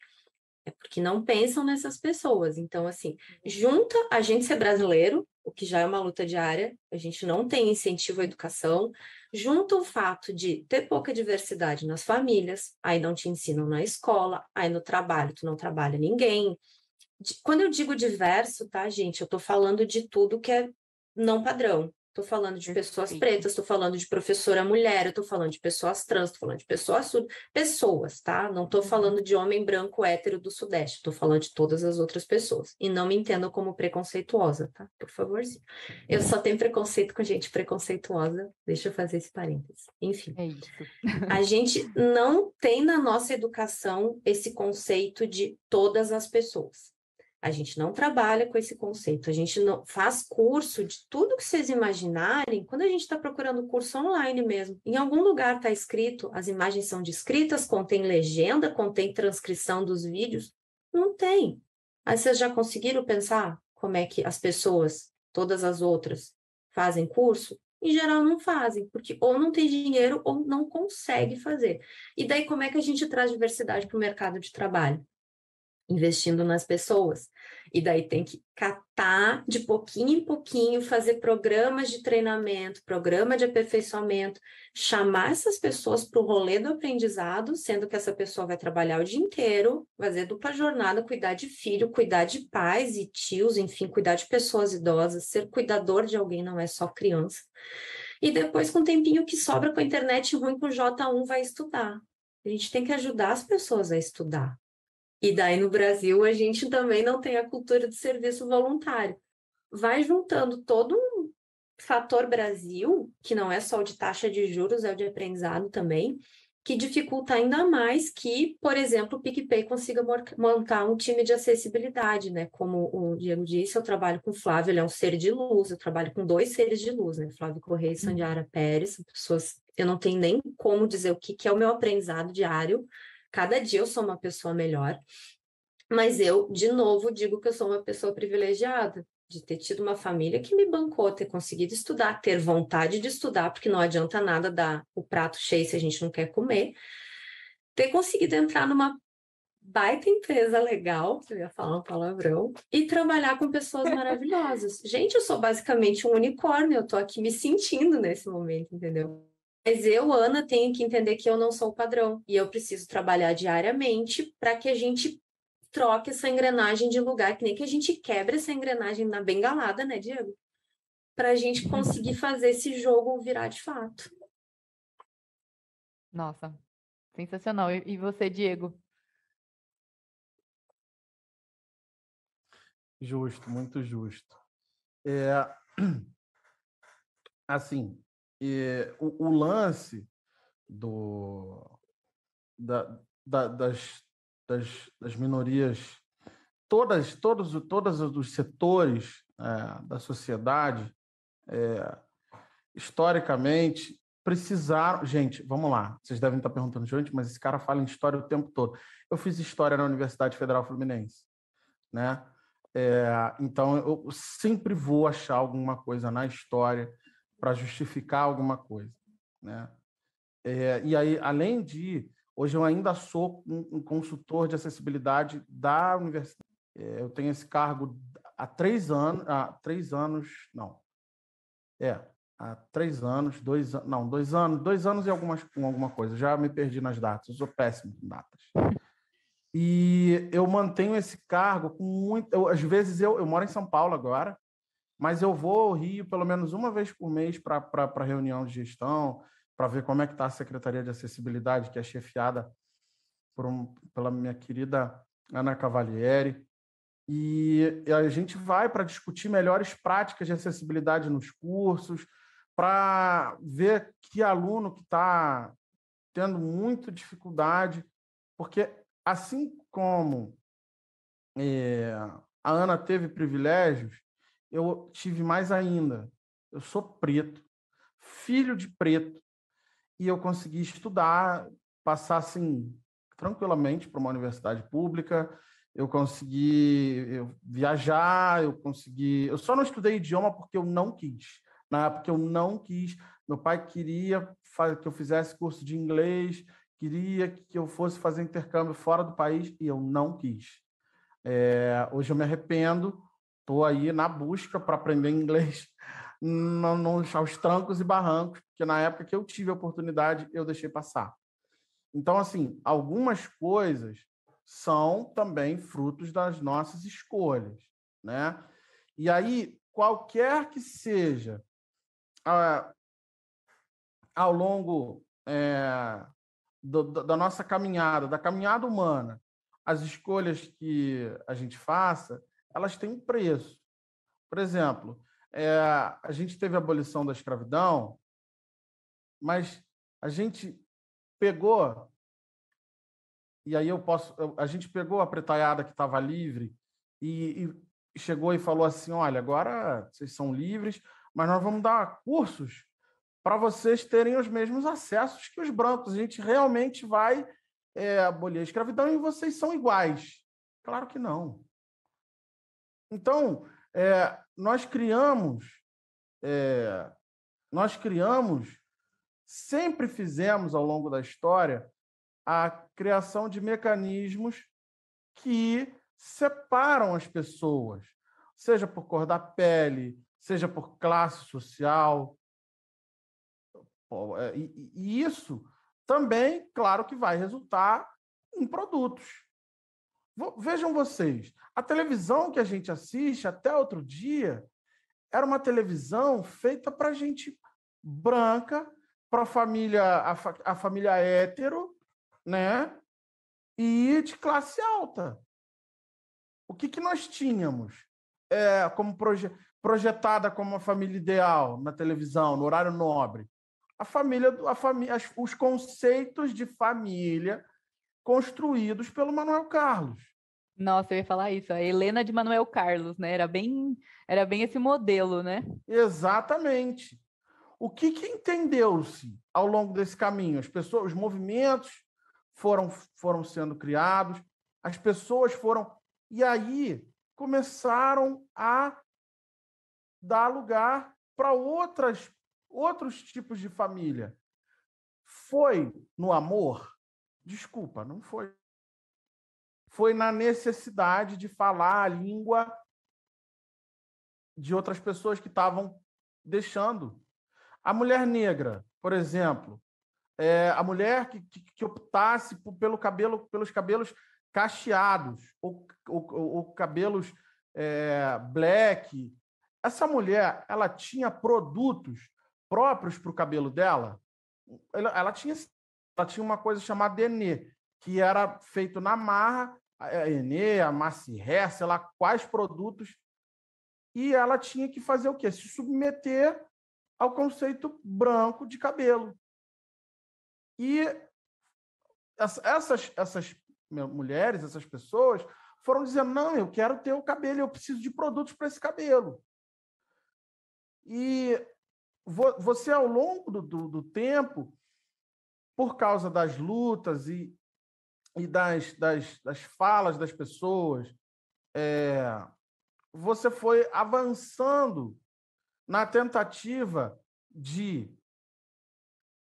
É porque não pensam nessas pessoas. Então, assim, uhum. junta a gente ser é brasileiro, o que já é uma luta diária, a gente não tem incentivo à educação, junta o fato de ter pouca diversidade nas famílias, aí não te ensinam na escola, aí no trabalho tu não trabalha ninguém, quando eu digo diverso, tá, gente? Eu tô falando de tudo que é não padrão. Tô falando de pessoas pretas, tô falando de professora mulher, eu tô falando de pessoas trans, tô falando de pessoas surdas, pessoas, tá? Não tô uhum. falando de homem branco hétero do Sudeste, tô falando de todas as outras pessoas. E não me entendam como preconceituosa, tá? Por favorzinho. Eu só tenho preconceito com gente preconceituosa, deixa eu fazer esse parênteses. Enfim. É isso. a gente não tem na nossa educação esse conceito de todas as pessoas. A gente não trabalha com esse conceito, a gente não faz curso de tudo que vocês imaginarem. Quando a gente está procurando curso online mesmo, em algum lugar está escrito, as imagens são descritas, contém legenda, contém transcrição dos vídeos. Não tem. Aí vocês já conseguiram pensar como é que as pessoas, todas as outras, fazem curso? Em geral, não fazem, porque ou não tem dinheiro ou não consegue fazer. E daí, como é que a gente traz diversidade para o mercado de trabalho? investindo nas pessoas. E daí tem que catar de pouquinho em pouquinho, fazer programas de treinamento, programa de aperfeiçoamento, chamar essas pessoas para o rolê do aprendizado, sendo que essa pessoa vai trabalhar o dia inteiro, fazer dupla jornada, cuidar de filho, cuidar de pais e tios, enfim, cuidar de pessoas idosas, ser cuidador de alguém não é só criança. E depois, com o tempinho que sobra com a internet ruim, com o J1 vai estudar. A gente tem que ajudar as pessoas a estudar, e daí no Brasil a gente também não tem a cultura de serviço voluntário. Vai juntando todo um fator Brasil, que não é só o de taxa de juros, é o de aprendizado também, que dificulta ainda mais que, por exemplo, o PicPay consiga montar um time de acessibilidade, né? Como o Diego disse, eu trabalho com o Flávio, ele é um ser de luz, eu trabalho com dois seres de luz, né? Flávio Correia e uhum. Sandiara Pérez, pessoas, eu não tenho nem como dizer o que, que é o meu aprendizado diário Cada dia eu sou uma pessoa melhor, mas eu, de novo, digo que eu sou uma pessoa privilegiada de ter tido uma família que me bancou, ter conseguido estudar, ter vontade de estudar, porque não adianta nada dar o prato cheio se a gente não quer comer. Ter conseguido entrar numa baita empresa legal, eu ia falar um palavrão, e trabalhar com pessoas maravilhosas. *laughs* Gente, eu sou basicamente um unicórnio, eu tô aqui me sentindo nesse momento, entendeu? Mas eu, Ana, tenho que entender que eu não sou o padrão e eu preciso trabalhar diariamente para que a gente troque essa engrenagem de lugar, que nem que a gente quebre essa engrenagem na bengalada, né, Diego? Para a gente uhum. conseguir fazer esse jogo virar de fato. Nossa, sensacional. E você, Diego? Justo, muito justo. É, *clears throat* assim, e, eh, o, o lance do, da, da, das, das, das minorias, todas, todos, todas os setores é, da sociedade, é, historicamente, precisaram. Gente, vamos lá. Vocês devem estar perguntando, gente, mas esse cara fala em história o tempo todo. Eu fiz história na Universidade Federal Fluminense, né? É, então eu sempre vou achar alguma coisa na história para justificar alguma coisa, né? É, e aí, além de hoje eu ainda sou um, um consultor de acessibilidade da universidade. Eh, é, eu tenho esse cargo há três anos, há três anos, não, é há três anos, dois não, dois anos, dois anos e algumas com alguma coisa. Já me perdi nas datas, eu sou péssimo com datas. E eu mantenho esse cargo com muito. Eu, às vezes eu, eu moro em São Paulo agora, mas eu vou ao Rio pelo menos uma vez por mês para reunião de gestão, para ver como é que está a Secretaria de Acessibilidade, que é chefiada por um, pela minha querida Ana Cavalieri. E a gente vai para discutir melhores práticas de acessibilidade nos cursos, para ver que aluno que está tendo muita dificuldade, porque assim como é, a Ana teve privilégios, eu tive mais ainda. Eu sou preto, filho de preto, e eu consegui estudar, passar assim tranquilamente para uma universidade pública. Eu consegui eu viajar, eu consegui. Eu só não estudei idioma porque eu não quis. Na né, porque eu não quis. Meu pai queria que eu fizesse curso de inglês, queria que eu fosse fazer intercâmbio fora do país e eu não quis. É, hoje eu me arrependo, Estou aí na busca para aprender inglês *laughs* não, não, aos trancos e barrancos, que na época que eu tive a oportunidade, eu deixei passar. Então, assim, algumas coisas são também frutos das nossas escolhas, né? E aí, qualquer que seja ah, ao longo é, do, da nossa caminhada, da caminhada humana, as escolhas que a gente faça, elas têm um preço. Por exemplo, é, a gente teve a abolição da escravidão, mas a gente pegou, e aí eu posso, a gente pegou a pretaiada que estava livre e, e chegou e falou assim: olha, agora vocês são livres, mas nós vamos dar cursos para vocês terem os mesmos acessos que os brancos. A gente realmente vai é, abolir a escravidão e vocês são iguais. Claro que não. Então, é, nós criamos, é, nós criamos, sempre fizemos ao longo da história a criação de mecanismos que separam as pessoas, seja por cor da pele, seja por classe social. É, e, e isso também, claro, que vai resultar em produtos. Vejam vocês, a televisão que a gente assiste até outro dia era uma televisão feita para gente branca, para família, a, fa a família hétero, né? E de classe alta. O que, que nós tínhamos é, como proje projetada como uma família ideal na televisão, no horário nobre? A família, a família, os conceitos de família construídos pelo Manuel Carlos. Nossa, eu ia falar isso. A Helena de Manuel Carlos, né? Era bem, era bem esse modelo, né? Exatamente. O que, que entendeu-se ao longo desse caminho? As pessoas, os movimentos foram, foram sendo criados, as pessoas foram. E aí começaram a dar lugar para outras outros tipos de família. Foi no amor? Desculpa, não foi. Foi na necessidade de falar a língua de outras pessoas que estavam deixando. A mulher negra, por exemplo, é, a mulher que, que, que optasse por, pelo cabelo, pelos cabelos cacheados ou, ou, ou cabelos é, black, essa mulher ela tinha produtos próprios para o cabelo dela. Ela, ela tinha ela tinha uma coisa chamada Enê, que era feito na marra, a é, Enê, a Massi Ré, sei lá quais produtos, e ela tinha que fazer o quê? Se submeter ao conceito branco de cabelo. E essas, essas mulheres, essas pessoas, foram dizendo: não, eu quero ter o cabelo, eu preciso de produtos para esse cabelo. E você, ao longo do, do, do tempo, por causa das lutas e, e das, das, das falas das pessoas, é, você foi avançando na tentativa de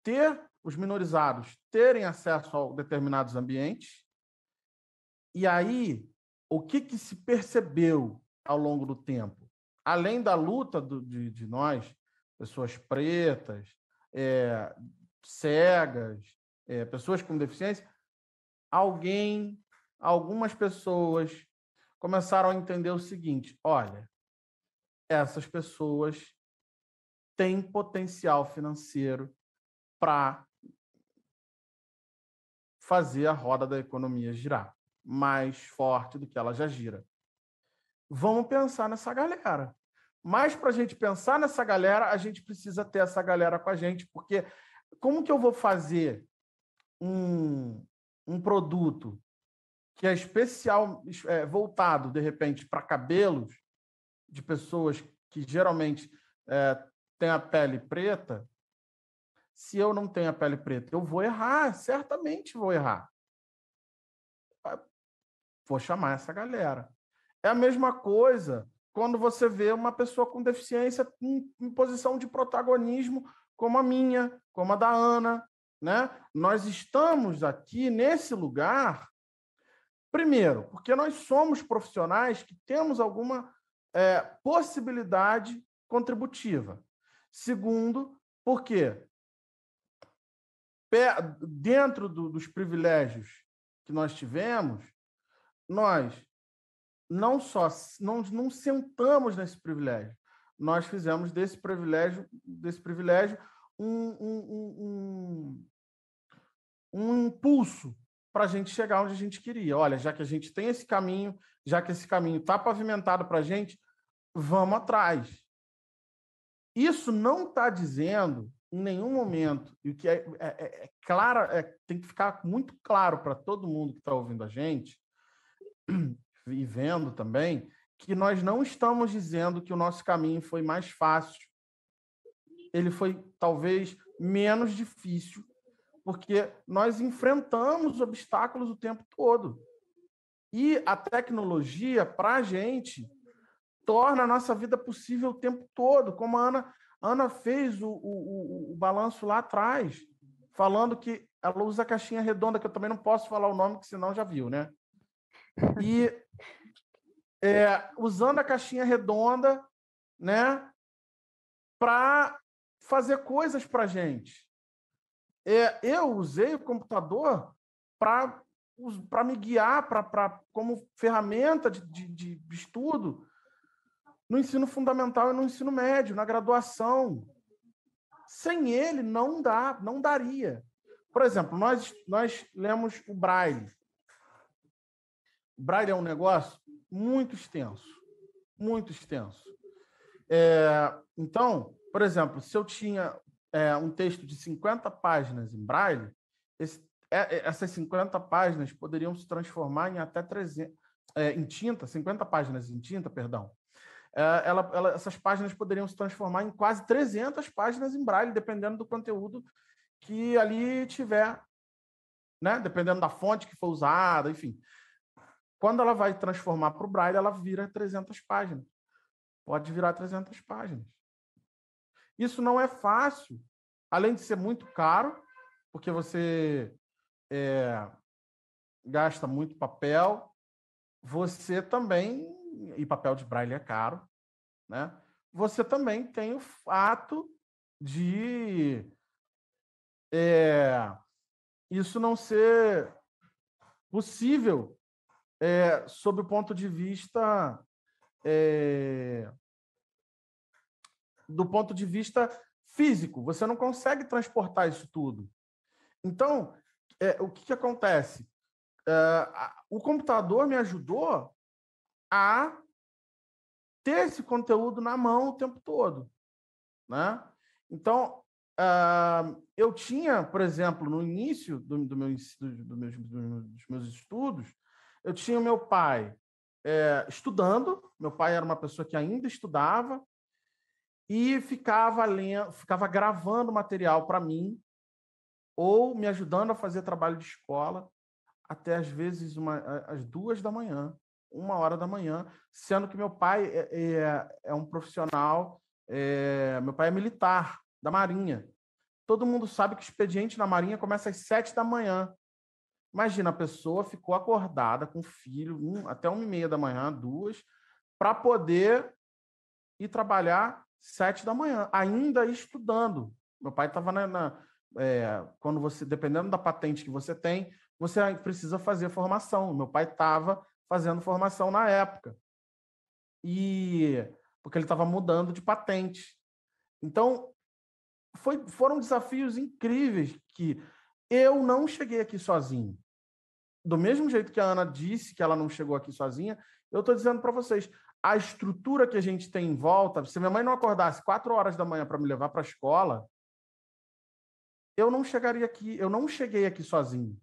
ter os minorizados terem acesso a determinados ambientes. E aí, o que, que se percebeu ao longo do tempo? Além da luta do, de, de, nós, pessoas pretas, é, cegas, é, pessoas com deficiência, alguém, algumas pessoas começaram a entender o seguinte: olha, essas pessoas têm potencial financeiro para fazer a roda da economia girar mais forte do que ela já gira. Vamos pensar nessa galera. Mas para a gente pensar nessa galera, a gente precisa ter essa galera com a gente, porque como que eu vou fazer um, um produto que é especial, é, voltado, de repente, para cabelos de pessoas que geralmente é, têm a pele preta, se eu não tenho a pele preta, eu vou errar, certamente vou errar. Ah, vou chamar essa galera. É a mesma coisa quando você vê uma pessoa com deficiência em, em posição de protagonismo como a minha, como a da Ana, né? Nós estamos aqui nesse lugar, primeiro, porque nós somos profissionais que temos alguma é, possibilidade contributiva. Segundo, porque dentro do, dos privilégios que nós tivemos, nós não só não, não sentamos nesse privilégio, nós fizemos desse privilégio, desse privilégio um, um, um, um impulso para a gente chegar onde a gente queria. Olha, já que a gente tem esse caminho, já que esse caminho está pavimentado para a gente, vamos atrás. Isso não está dizendo em nenhum momento, e o que é, é, é, é claro, é, tem que ficar muito claro para todo mundo que está ouvindo a gente e vendo também, que nós não estamos dizendo que o nosso caminho foi mais fácil, ele foi talvez menos difícil, porque nós enfrentamos obstáculos o tempo todo. E a tecnologia, para a gente, torna a nossa vida possível o tempo todo, como a Ana, a Ana fez o, o, o, o balanço lá atrás, falando que ela usa a caixinha redonda, que eu também não posso falar o nome, que senão já viu, né? E é, é, usando a caixinha redonda, né, para fazer coisas para gente. É, eu usei o computador para para me guiar, para como ferramenta de, de, de estudo no ensino fundamental e no ensino médio, na graduação. Sem ele não dá, não daria. Por exemplo, nós nós lemos o Braille. O Braille é um negócio muito extenso, muito extenso. É, então, por exemplo, se eu tinha é, um texto de 50 páginas em braille, esse, é, é essas 50 páginas poderiam se transformar em até 300, é, em tinta, 50 páginas em tinta, perdão. É, ela, ela, essas páginas poderiam se transformar em quase 300 páginas em braille, dependendo do conteúdo que ali tiver, né? dependendo da fonte que for usada, enfim. Quando ela vai transformar para o Braille, ela vira 300 páginas. Pode virar 300 páginas. Isso não é fácil, além de ser muito caro, porque você é, gasta muito papel, você também, e papel de Braille é caro, né? você também tem o fato de é, isso não ser possível é, sob o ponto de vista é, do ponto de vista físico. Você não consegue transportar isso tudo. Então, é, o que, que acontece? Ah, o computador me ajudou a ter esse conteúdo na mão o tempo todo, né? Então, Uh, eu tinha, por exemplo, no início do, do meu, do, do meus, dos meus estudos, eu tinha o meu pai é, estudando, meu pai era uma pessoa que ainda estudava, e ficava, lendo, ficava gravando material para mim, ou me ajudando a fazer trabalho de escola, até às vezes uma, às duas da manhã, uma hora da manhã, sendo que meu pai é, é, é um profissional, é, meu pai é militar da Marinha. Todo mundo sabe que o expediente na Marinha começa às sete da manhã. Imagina, a pessoa ficou acordada com o filho um, até uma e meia da manhã, duas, para poder ir trabalhar sete da manhã, ainda estudando. Meu pai estava na, na é, quando você, dependendo da patente que você tem, você precisa fazer formação. Meu pai estava fazendo formação na época. E porque ele estava mudando de patente. Então, foi, foram desafios incríveis que eu não cheguei aqui sozinho. Do mesmo jeito que a Ana disse que ela não chegou aqui sozinha, eu estou dizendo para vocês, a estrutura que a gente tem em volta, se minha mãe não acordasse quatro horas da manhã para me levar para a escola, eu não chegaria aqui, eu não cheguei aqui sozinho.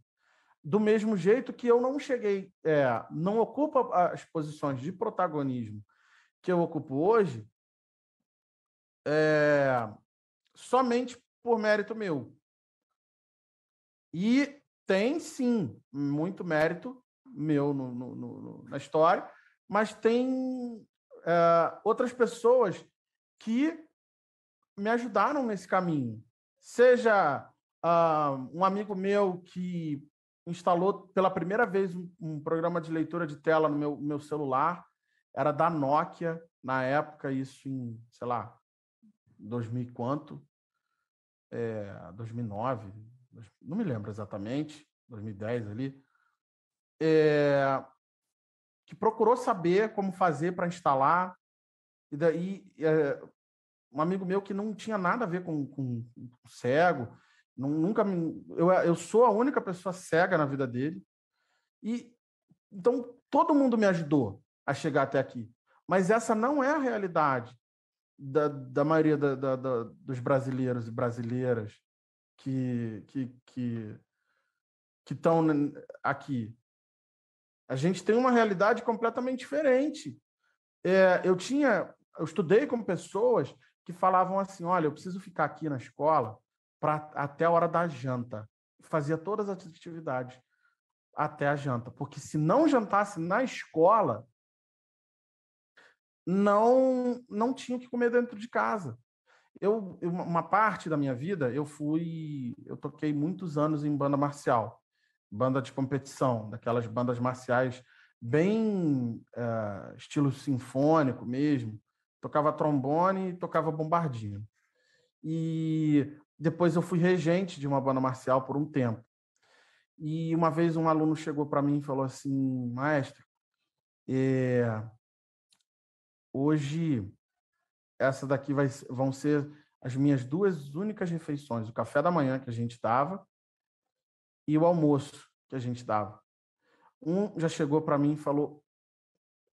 Do mesmo jeito que eu não cheguei, é, não ocupa as posições de protagonismo que eu ocupo hoje, é, somente por mérito meu. E tem sim muito mérito meu no, no, no, na história, mas tem eh, outras pessoas que me ajudaram nesse caminho. Seja uh, um amigo meu que instalou pela primeira vez um, um programa de leitura de tela no meu, meu, celular, era da Nokia na época, isso em, sei lá, 2000 quanto, é, eh, 2009, não me lembro exatamente, 2010 ali, é, que procurou saber como fazer para instalar. E daí, é, um amigo meu que não tinha nada a ver com, com, com cego, nunca me, eu, eu sou a única pessoa cega na vida dele. E então todo mundo me ajudou a chegar até aqui. Mas essa não é a realidade da, da maioria da, da, da, dos brasileiros e brasileiras que que que que estão aqui. A gente tem uma realidade completamente diferente. É, eu tinha, eu estudei com pessoas que falavam assim, olha, eu preciso ficar aqui na escola para até a hora da janta. Fazia todas as atividades até a janta, porque se não jantasse na escola, não não tinha o que comer dentro de casa. Eu, eu, uma parte da minha vida, eu fui, eu toquei muitos anos em banda marcial, banda de competição, daquelas bandas marciais bem uh, estilo sinfônico mesmo. Tocava trombone e tocava bombardino. E depois eu fui regente de uma banda marcial por um tempo. E uma vez um aluno chegou para mim e falou assim, maestro, é... hoje essa daqui vai, vão ser as minhas duas únicas refeições: o café da manhã que a gente dava e o almoço que a gente dava. Um já chegou para mim e falou: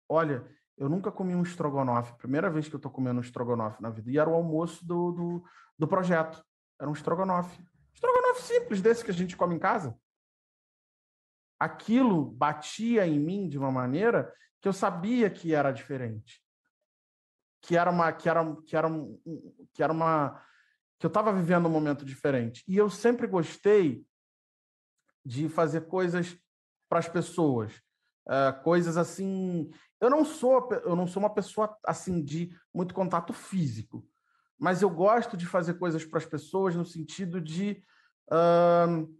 Olha, eu nunca comi um estrogonofe, primeira vez que eu estou comendo um estrogonofe na vida. E era o almoço do, do, do projeto: era um estrogonofe. Estrogonofe simples, desse que a gente come em casa. Aquilo batia em mim de uma maneira que eu sabia que era diferente que era uma que era que era que era uma que eu estava vivendo um momento diferente. E eu sempre gostei de fazer coisas para as pessoas, uh, coisas assim. Eu não sou eu não sou uma pessoa assim de muito contato físico, mas eu gosto de fazer coisas para as pessoas no sentido de uh,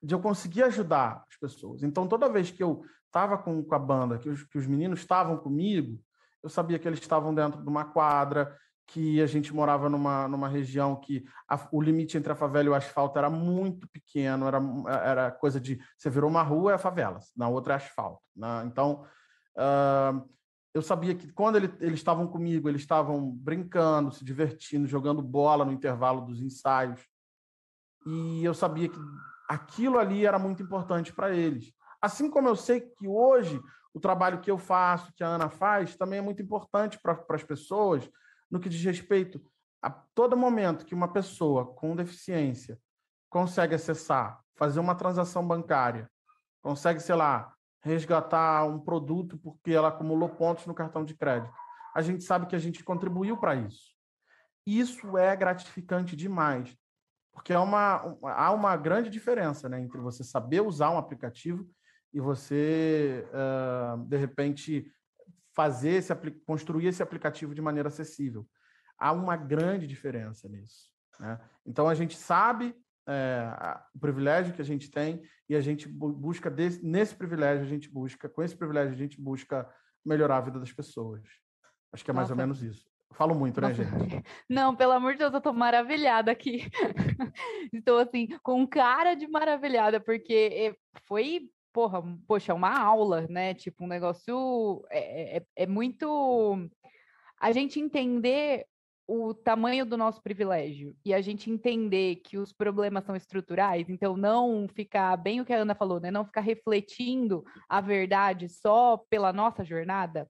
de eu conseguir ajudar as pessoas. Então toda vez que eu estava com, com a banda, que os, que os meninos estavam comigo, eu sabia que eles estavam dentro de uma quadra, que a gente morava numa, numa região que a, o limite entre a favela e o asfalto era muito pequeno, era, era coisa de você virou uma rua é a favela, na outra é asfalto. Né? Então uh, eu sabia que quando ele, eles estavam comigo, eles estavam brincando, se divertindo, jogando bola no intervalo dos ensaios. E eu sabia que aquilo ali era muito importante para eles. Assim como eu sei que hoje o trabalho que eu faço, que a Ana faz, também é muito importante para as pessoas no que diz respeito a todo momento que uma pessoa com deficiência consegue acessar, fazer uma transação bancária, consegue, sei lá, resgatar um produto porque ela acumulou pontos no cartão de crédito. A gente sabe que a gente contribuiu para isso. Isso é gratificante demais, porque é uma, há uma grande diferença né, entre você saber usar um aplicativo e você, uh, de repente, fazer esse construir esse aplicativo de maneira acessível. Há uma grande diferença nisso. Né? Então, a gente sabe é, o privilégio que a gente tem e a gente busca, desse, nesse privilégio, a gente busca, com esse privilégio, a gente busca melhorar a vida das pessoas. Acho que é mais Nossa. ou menos isso. Falo muito, né, gente? *laughs* Não, pelo amor de Deus, eu tô maravilhada aqui. *laughs* Estou, assim, com cara de maravilhada, porque eh, foi porra, poxa, uma aula, né? Tipo, um negócio é, é, é, é muito a gente entender o tamanho do nosso privilégio e a gente entender que os problemas são estruturais, então não ficar bem o que a Ana falou, né? Não ficar refletindo a verdade só pela nossa jornada.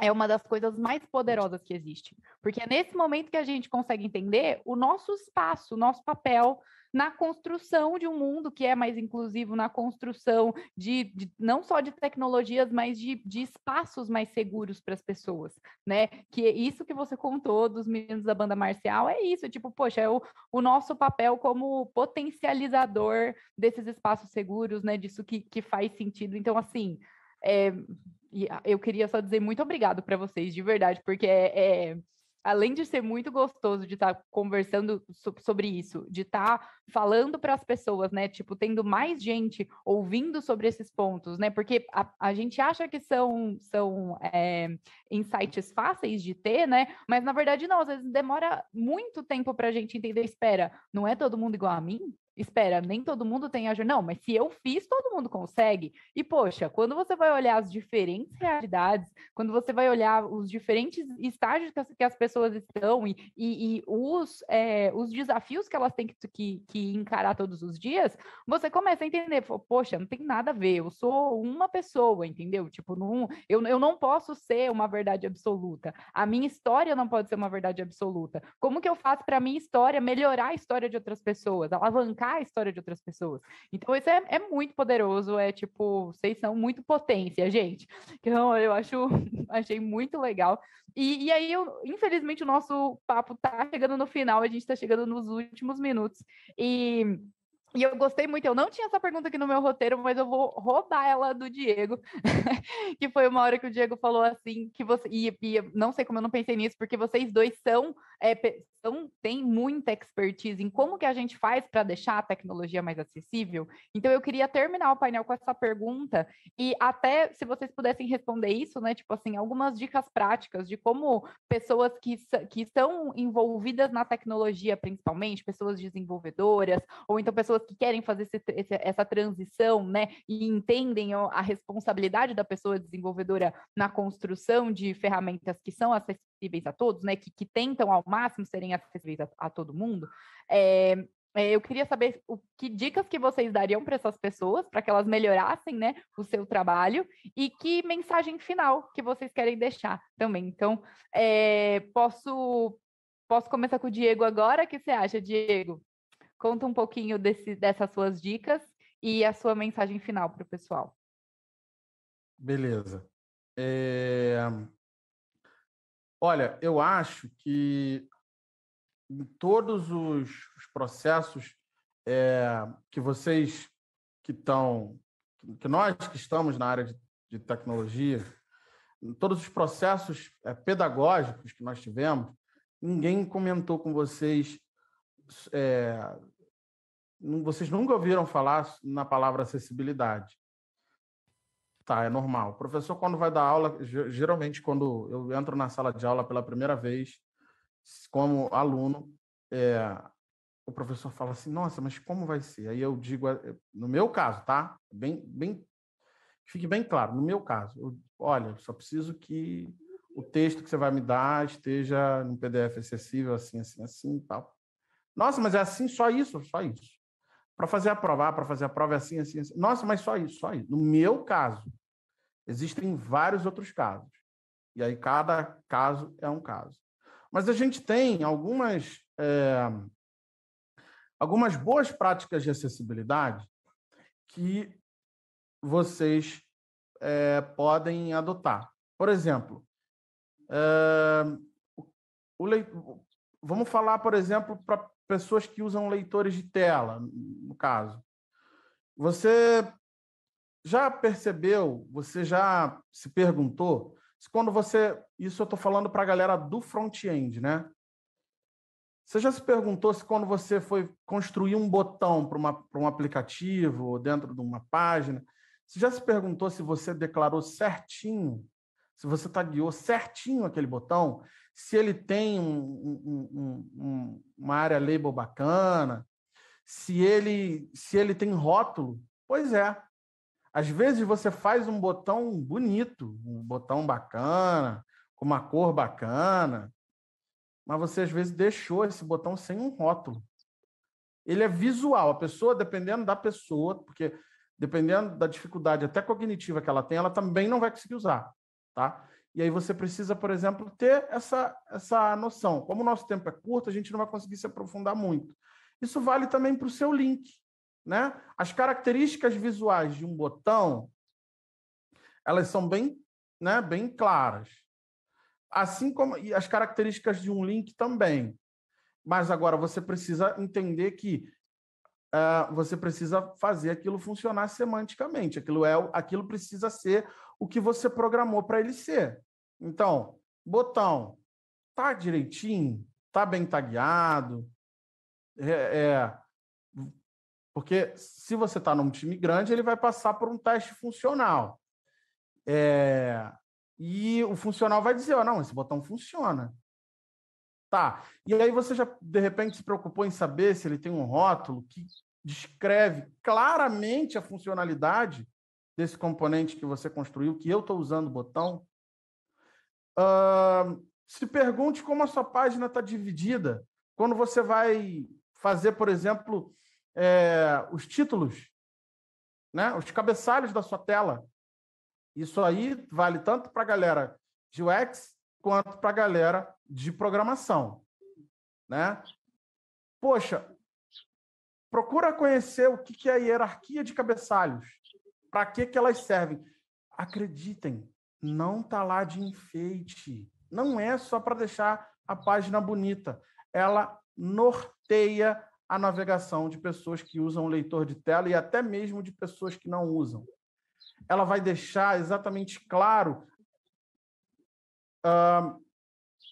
É uma das coisas mais poderosas que existe. Porque é nesse momento que a gente consegue entender o nosso espaço, o nosso papel na construção de um mundo que é mais inclusivo, na construção de, de não só de tecnologias, mas de, de espaços mais seguros para as pessoas, né? Que é isso que você contou dos meninos da banda marcial é isso, é tipo, poxa, é o, o nosso papel como potencializador desses espaços seguros, né? Disso que, que faz sentido. Então, assim. É, eu queria só dizer muito obrigado para vocês, de verdade, porque é, é além de ser muito gostoso de estar tá conversando so sobre isso, de estar tá falando para as pessoas, né? Tipo, tendo mais gente ouvindo sobre esses pontos, né? Porque a, a gente acha que são, são é, insights fáceis de ter, né? Mas na verdade, não, às vezes demora muito tempo para a gente entender, espera, não é todo mundo igual a mim? espera, nem todo mundo tem a jornada. Não, mas se eu fiz, todo mundo consegue. E, poxa, quando você vai olhar as diferentes realidades, quando você vai olhar os diferentes estágios que as, que as pessoas estão e, e, e os, é, os desafios que elas têm que, que, que, encarar todos os dias, você começa a entender, poxa, não tem nada a ver, eu sou uma pessoa, entendeu? Tipo, não, eu, eu não posso ser uma verdade absoluta. A minha história não pode ser uma verdade absoluta. Como que eu faço para a minha história melhorar a história de outras pessoas, alavancar contar a história de outras pessoas. Então, isso é, é muito poderoso, é tipo, vocês são muito potência, gente. Então, eu acho, *laughs* achei muito legal. E, e aí, eu, infelizmente, o nosso papo tá chegando no final, a gente tá chegando nos últimos minutos. E e eu gostei muito, eu não tinha essa pergunta aqui no meu roteiro, mas eu vou roubar ela do Diego, *laughs* que foi uma hora que o Diego falou assim, que você, e, e não sei como eu não pensei nisso, porque vocês dois são, é, são têm muita expertise em como que a gente faz para deixar a tecnologia mais acessível, então eu queria terminar o painel com essa pergunta, e até se vocês pudessem responder isso, né, tipo assim, algumas dicas práticas de como pessoas que, que estão envolvidas na tecnologia, principalmente, pessoas desenvolvedoras, ou então pessoas pessoas que querem fazer esse, essa transição, né, e entendem a responsabilidade da pessoa desenvolvedora na construção de ferramentas que são acessíveis a todos, né, que, que tentam ao máximo serem acessíveis a, a todo mundo, é, eu queria saber o, que dicas que vocês dariam para essas pessoas, para que elas melhorassem né, o seu trabalho, e que mensagem final que vocês querem deixar também. Então, é, posso, posso começar com o Diego agora? O que você acha, Diego? Conta um pouquinho desse, dessas suas dicas e a sua mensagem final para o pessoal. Beleza. É... Olha, eu acho que em todos os, os processos é, que vocês que estão, que nós que estamos na área de, de tecnologia, em todos os processos é, pedagógicos que nós tivemos, ninguém comentou com vocês é, vocês nunca ouviram falar na palavra acessibilidade. Tá, é normal. O professor, quando vai dar aula, geralmente quando eu entro na sala de aula pela primeira vez, como aluno, é, o professor fala assim: Nossa, mas como vai ser? Aí eu digo, eh, no meu caso, tá? Bem, bem, fique bem claro, no meu caso, eu, olha, só preciso que o texto que você vai me dar esteja no PDF acessível, assim, assim, assim, tal. Nossa, mas é assim, só isso, só isso para fazer a prova, para fazer a prova é assim, assim, assim. Nossa, mas só isso, só isso. No meu caso, existem vários outros casos. E aí cada caso é um caso. Mas a gente tem algumas, é, algumas boas práticas de acessibilidade que vocês é, podem adotar. Por exemplo, é, o, o, vamos falar, por exemplo, para pessoas que usam leitores de tela, no caso. Você já percebeu, você já se perguntou, se quando você. Isso eu estou falando para a galera do front-end, né? Você já se perguntou se quando você foi construir um botão para um aplicativo ou dentro de uma página, você já se perguntou se você declarou certinho, se você tagueou certinho aquele botão, se ele tem um, um, um, uma área label bacana, se ele, se ele tem rótulo. Pois é. Às vezes você faz um botão bonito, um botão bacana, com uma cor bacana, mas você às vezes deixou esse botão sem um rótulo. Ele é visual. A pessoa, dependendo da pessoa, porque dependendo da dificuldade até cognitiva que ela tem, ela também não vai conseguir usar, tá? E aí você precisa, por exemplo, ter essa, essa noção. Como o nosso tempo é curto, a gente não vai conseguir se aprofundar muito. Isso vale também para o seu link. Né? As características visuais de um botão, elas são bem, né, bem claras. Assim como e as características de um link também. Mas agora você precisa entender que uh, você precisa fazer aquilo funcionar semanticamente. Aquilo é, aquilo precisa ser o que você programou para ele ser. Então, botão tá direitinho, tá bem tagueado, é, é porque se você está num time grande, ele vai passar por um teste funcional. É, e o funcional vai dizer, ó, oh, não, esse botão funciona. Tá. E aí você já, de repente, se preocupou em saber se ele tem um rótulo que descreve claramente a funcionalidade desse componente que você construiu, que eu estou usando o botão. Uh, se pergunte como a sua página está dividida. Quando você vai fazer, por exemplo, é, os títulos, né? os cabeçalhos da sua tela. Isso aí vale tanto para a galera de UX quanto para a galera de programação. Né? Poxa, procura conhecer o que é a hierarquia de cabeçalhos. Para que, que elas servem? Acreditem, não está lá de enfeite. Não é só para deixar a página bonita. Ela norteia a navegação de pessoas que usam o leitor de tela e até mesmo de pessoas que não usam. Ela vai deixar exatamente claro uh,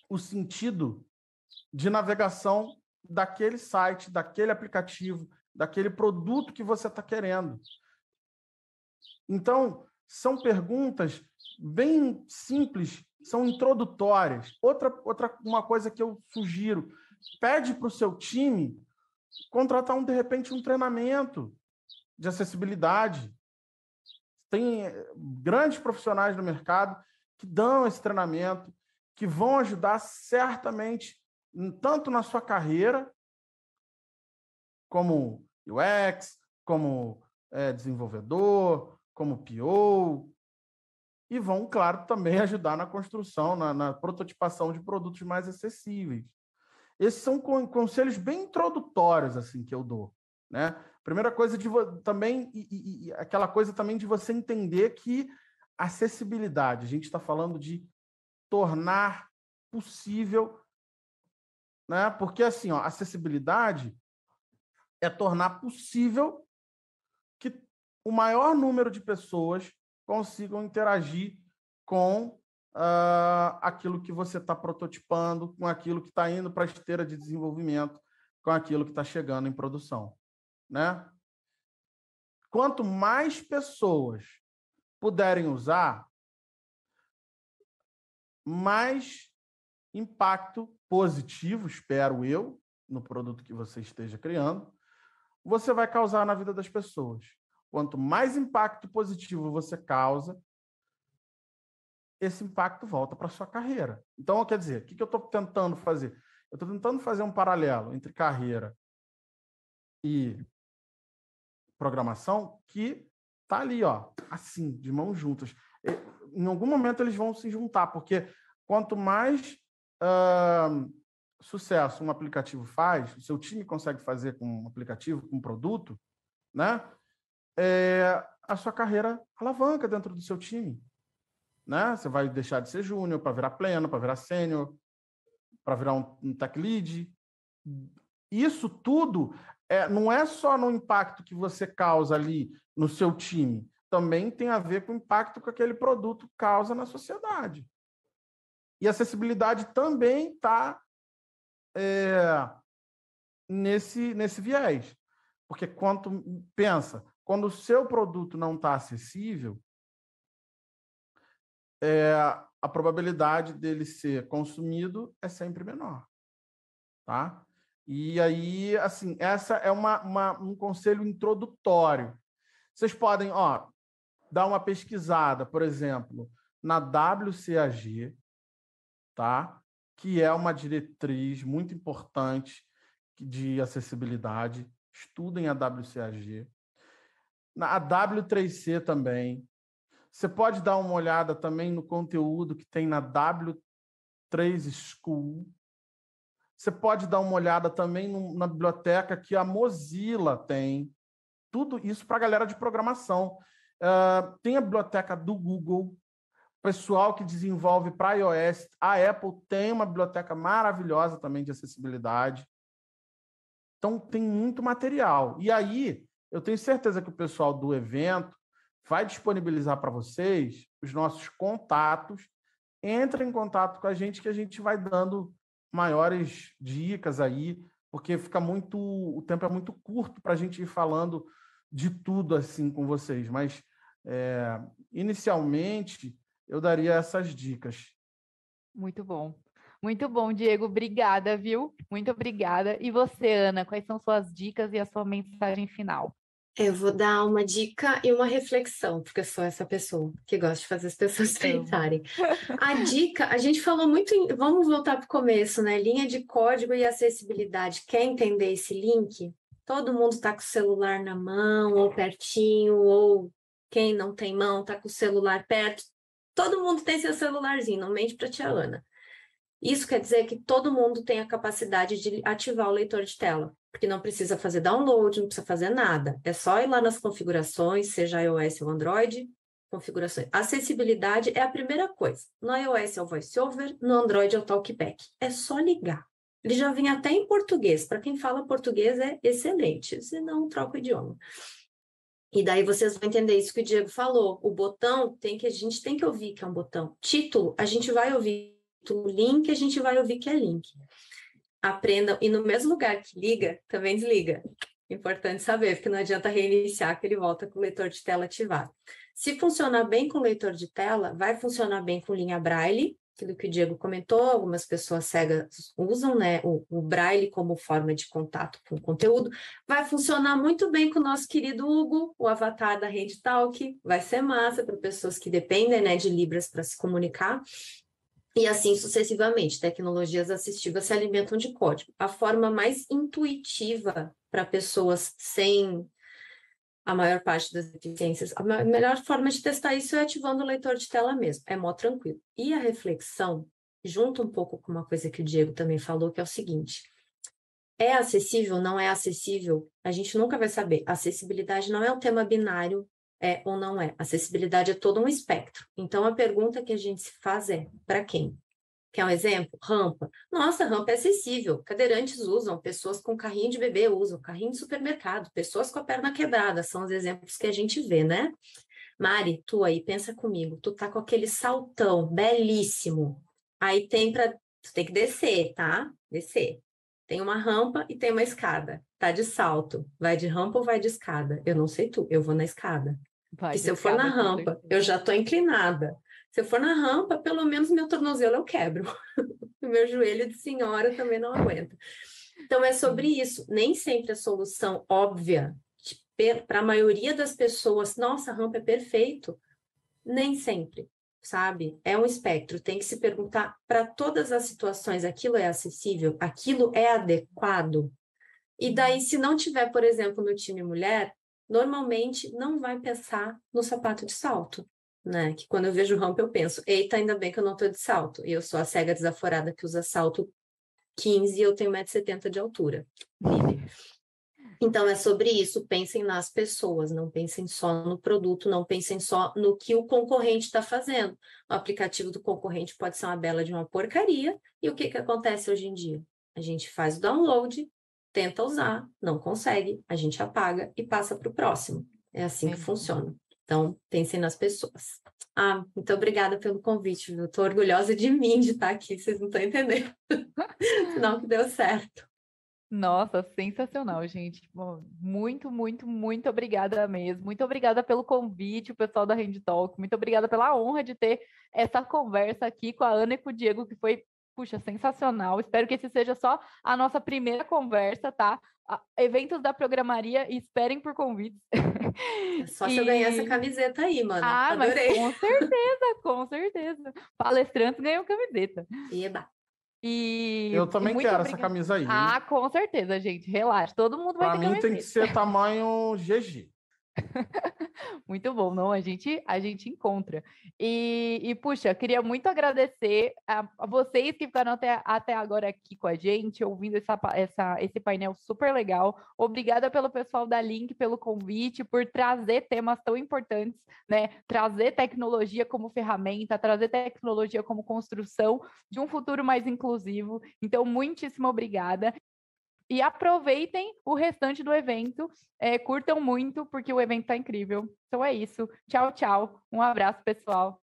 o sentido de navegação daquele site, daquele aplicativo, daquele produto que você está querendo. Então, são perguntas bem simples, são introdutórias. Outra, outra uma coisa que eu sugiro, pede para o seu time contratar um de repente um treinamento de acessibilidade. Tem eh, grandes profissionais no mercado que dão esse treinamento, que vão ajudar certamente tanto na sua carreira como UX, como é, desenvolvedor, como PO, e vão, claro, também *laughs* ajudar na construção, na, na prototipação de produtos mais acessíveis. Esses são conselhos bem introdutórios assim que eu dou, né? Primeira coisa de também e, e, e aquela coisa também de você entender que acessibilidade, a gente está falando de tornar possível, né? Porque assim, ó, acessibilidade é tornar possível o maior número de pessoas consigam interagir com uh, aquilo que você está prototipando, com aquilo que está indo para a esteira de desenvolvimento, com aquilo que está chegando em produção. Né? Quanto mais pessoas puderem usar, mais impacto positivo, espero eu, no produto que você esteja criando, você vai causar na vida das pessoas. Quanto mais impacto positivo você causa, esse impacto volta para sua carreira. Então, quer dizer, o que, que eu estou tentando fazer? Eu estou tentando fazer um paralelo entre carreira e programação que está ali, ó, assim, de mãos juntas. Em algum momento eles vão se juntar, porque quanto mais uh, sucesso um aplicativo faz, o seu time consegue fazer com um aplicativo, com um produto, né? é, a sua carreira alavanca dentro do seu time. Né? Você vai deixar de ser júnior para virar pleno, para virar sênior, para virar um, um tech lead. Isso tudo é, não é só no impacto que você causa ali no seu time, também tem a ver com o impacto que aquele produto causa na sociedade. E acessibilidade também está é, nesse, nesse viés. Porque quanto pensa, quando o seu produto não está acessível, é, a probabilidade dele ser consumido é sempre menor, tá? E aí, assim, essa é uma, uma um conselho introdutório. Vocês podem, ó, dar uma pesquisada, por exemplo, na WCAG, tá? Que é uma diretriz muito importante de acessibilidade. Estudem a WCAG na W3C também. Você pode dar uma olhada também no conteúdo que tem na W3 School. Você pode dar uma olhada também na biblioteca que a Mozilla tem. Tudo isso para a galera de programação. Uh, tem a biblioteca do Google, pessoal que desenvolve para iOS. A Apple tem uma biblioteca maravilhosa também de acessibilidade. Então, tem muito material. E aí, eu tenho certeza que o pessoal do evento vai disponibilizar para vocês os nossos contatos. Entra em contato com a gente que a gente vai dando maiores dicas aí, porque fica muito o tempo é muito curto para a gente ir falando de tudo assim com vocês. Mas é, inicialmente eu daria essas dicas. Muito bom. Muito bom, Diego. Obrigada, viu? Muito obrigada. E você, Ana, quais são suas dicas e a sua mensagem final? Eu vou dar uma dica e uma reflexão, porque eu sou essa pessoa que gosta de fazer as *laughs* pessoas então. pensarem. *laughs* A dica, a gente falou muito em, vamos voltar para o começo, né? Linha de código e acessibilidade. Quer entender esse link? Todo mundo está com o celular na mão, ou pertinho, ou quem não tem mão está com o celular perto. Todo mundo tem seu celularzinho, não mente para tia Ana. Isso quer dizer que todo mundo tem a capacidade de ativar o leitor de tela, porque não precisa fazer download, não precisa fazer nada. É só ir lá nas configurações, seja iOS ou Android, configurações. Acessibilidade é a primeira coisa. No iOS é o VoiceOver, no Android é o TalkBack. É só ligar. Ele já vem até em português. Para quem fala português é excelente, se não troca o idioma. E daí vocês vão entender isso que o Diego falou. O botão tem que a gente tem que ouvir que é um botão. Título, a gente vai ouvir link, a gente vai ouvir que é link. Aprendam, e no mesmo lugar que liga, também desliga. Importante saber, porque não adianta reiniciar que ele volta com o leitor de tela ativado. Se funcionar bem com o leitor de tela, vai funcionar bem com linha braille, aquilo que o Diego comentou, algumas pessoas cegas usam né, o, o braille como forma de contato com o conteúdo. Vai funcionar muito bem com o nosso querido Hugo, o avatar da Rede Talk, vai ser massa para pessoas que dependem né, de Libras para se comunicar e assim sucessivamente. Tecnologias assistivas se alimentam de código. A forma mais intuitiva para pessoas sem a maior parte das deficiências, a melhor forma de testar isso é ativando o leitor de tela mesmo, é mó tranquilo. E a reflexão junta um pouco com uma coisa que o Diego também falou, que é o seguinte: é acessível, não é acessível? A gente nunca vai saber. Acessibilidade não é um tema binário é ou não é. Acessibilidade é todo um espectro. Então, a pergunta que a gente se faz é: para quem? Quer um exemplo? Rampa. Nossa, rampa é acessível. Cadeirantes usam, pessoas com carrinho de bebê usam, carrinho de supermercado, pessoas com a perna quebrada. São os exemplos que a gente vê, né? Mari, tu aí, pensa comigo. Tu tá com aquele saltão belíssimo. Aí tem para. Tu tem que descer, tá? Descer. Tem uma rampa e tem uma escada. Tá de salto. Vai de rampa ou vai de escada? Eu não sei tu, eu vou na escada. Porque se eu for na rampa, eu já tô inclinada. Se eu for na rampa, pelo menos meu tornozelo eu quebro. *laughs* o meu joelho de senhora também não aguenta. Então é sobre isso. Nem sempre a solução óbvia para a maioria das pessoas, nossa, a rampa é perfeito. Nem sempre sabe? É um espectro, tem que se perguntar para todas as situações, aquilo é acessível, aquilo é adequado. E daí se não tiver, por exemplo, no time mulher, normalmente não vai pensar no sapato de salto, né? Que quando eu vejo rampa eu penso, eita, ainda bem que eu não estou de salto. E eu sou a cega desaforada que usa salto 15 e eu tenho 1,70m de altura. Livre. *laughs* Então é sobre isso, pensem nas pessoas, não pensem só no produto, não pensem só no que o concorrente está fazendo. O aplicativo do concorrente pode ser uma bela de uma porcaria, e o que, que acontece hoje em dia? A gente faz o download, tenta usar, não consegue, a gente apaga e passa para o próximo. É assim que funciona. Então, pensem nas pessoas. Ah, muito obrigada pelo convite, viu? Estou orgulhosa de mim de estar tá aqui, vocês não estão entendendo. *laughs* Não que deu certo. Nossa, sensacional, gente. muito, muito, muito obrigada mesmo. Muito obrigada pelo convite, o pessoal da Hand Talk. Muito obrigada pela honra de ter essa conversa aqui com a Ana e com o Diego, que foi, puxa, sensacional. Espero que esse seja só a nossa primeira conversa, tá? eventos da programaria esperem por convites. É *laughs* só e... se eu ganhar essa camiseta aí, mano. Ah, Adorei. mas com certeza, com certeza. Palestrantes ganham camiseta. Eba. E, eu também quero essa camisa aí. Ah, com certeza, gente. Relaxa. Todo mundo vai pra mim tem que ser tamanho GG. *laughs* muito bom, não? A gente, a gente encontra. E, e puxa, queria muito agradecer a, a, vocês que ficaram até, até agora aqui com a gente, ouvindo essa, essa, esse painel super legal. Obrigada pelo pessoal da Link, pelo convite, por trazer temas tão importantes, né? Trazer tecnologia como ferramenta, trazer tecnologia como construção de um futuro mais inclusivo. Então, muitíssimo obrigada e aproveitem o restante do evento. É, curtam muito, porque o evento está incrível. Então é isso. Tchau, tchau. Um abraço, pessoal.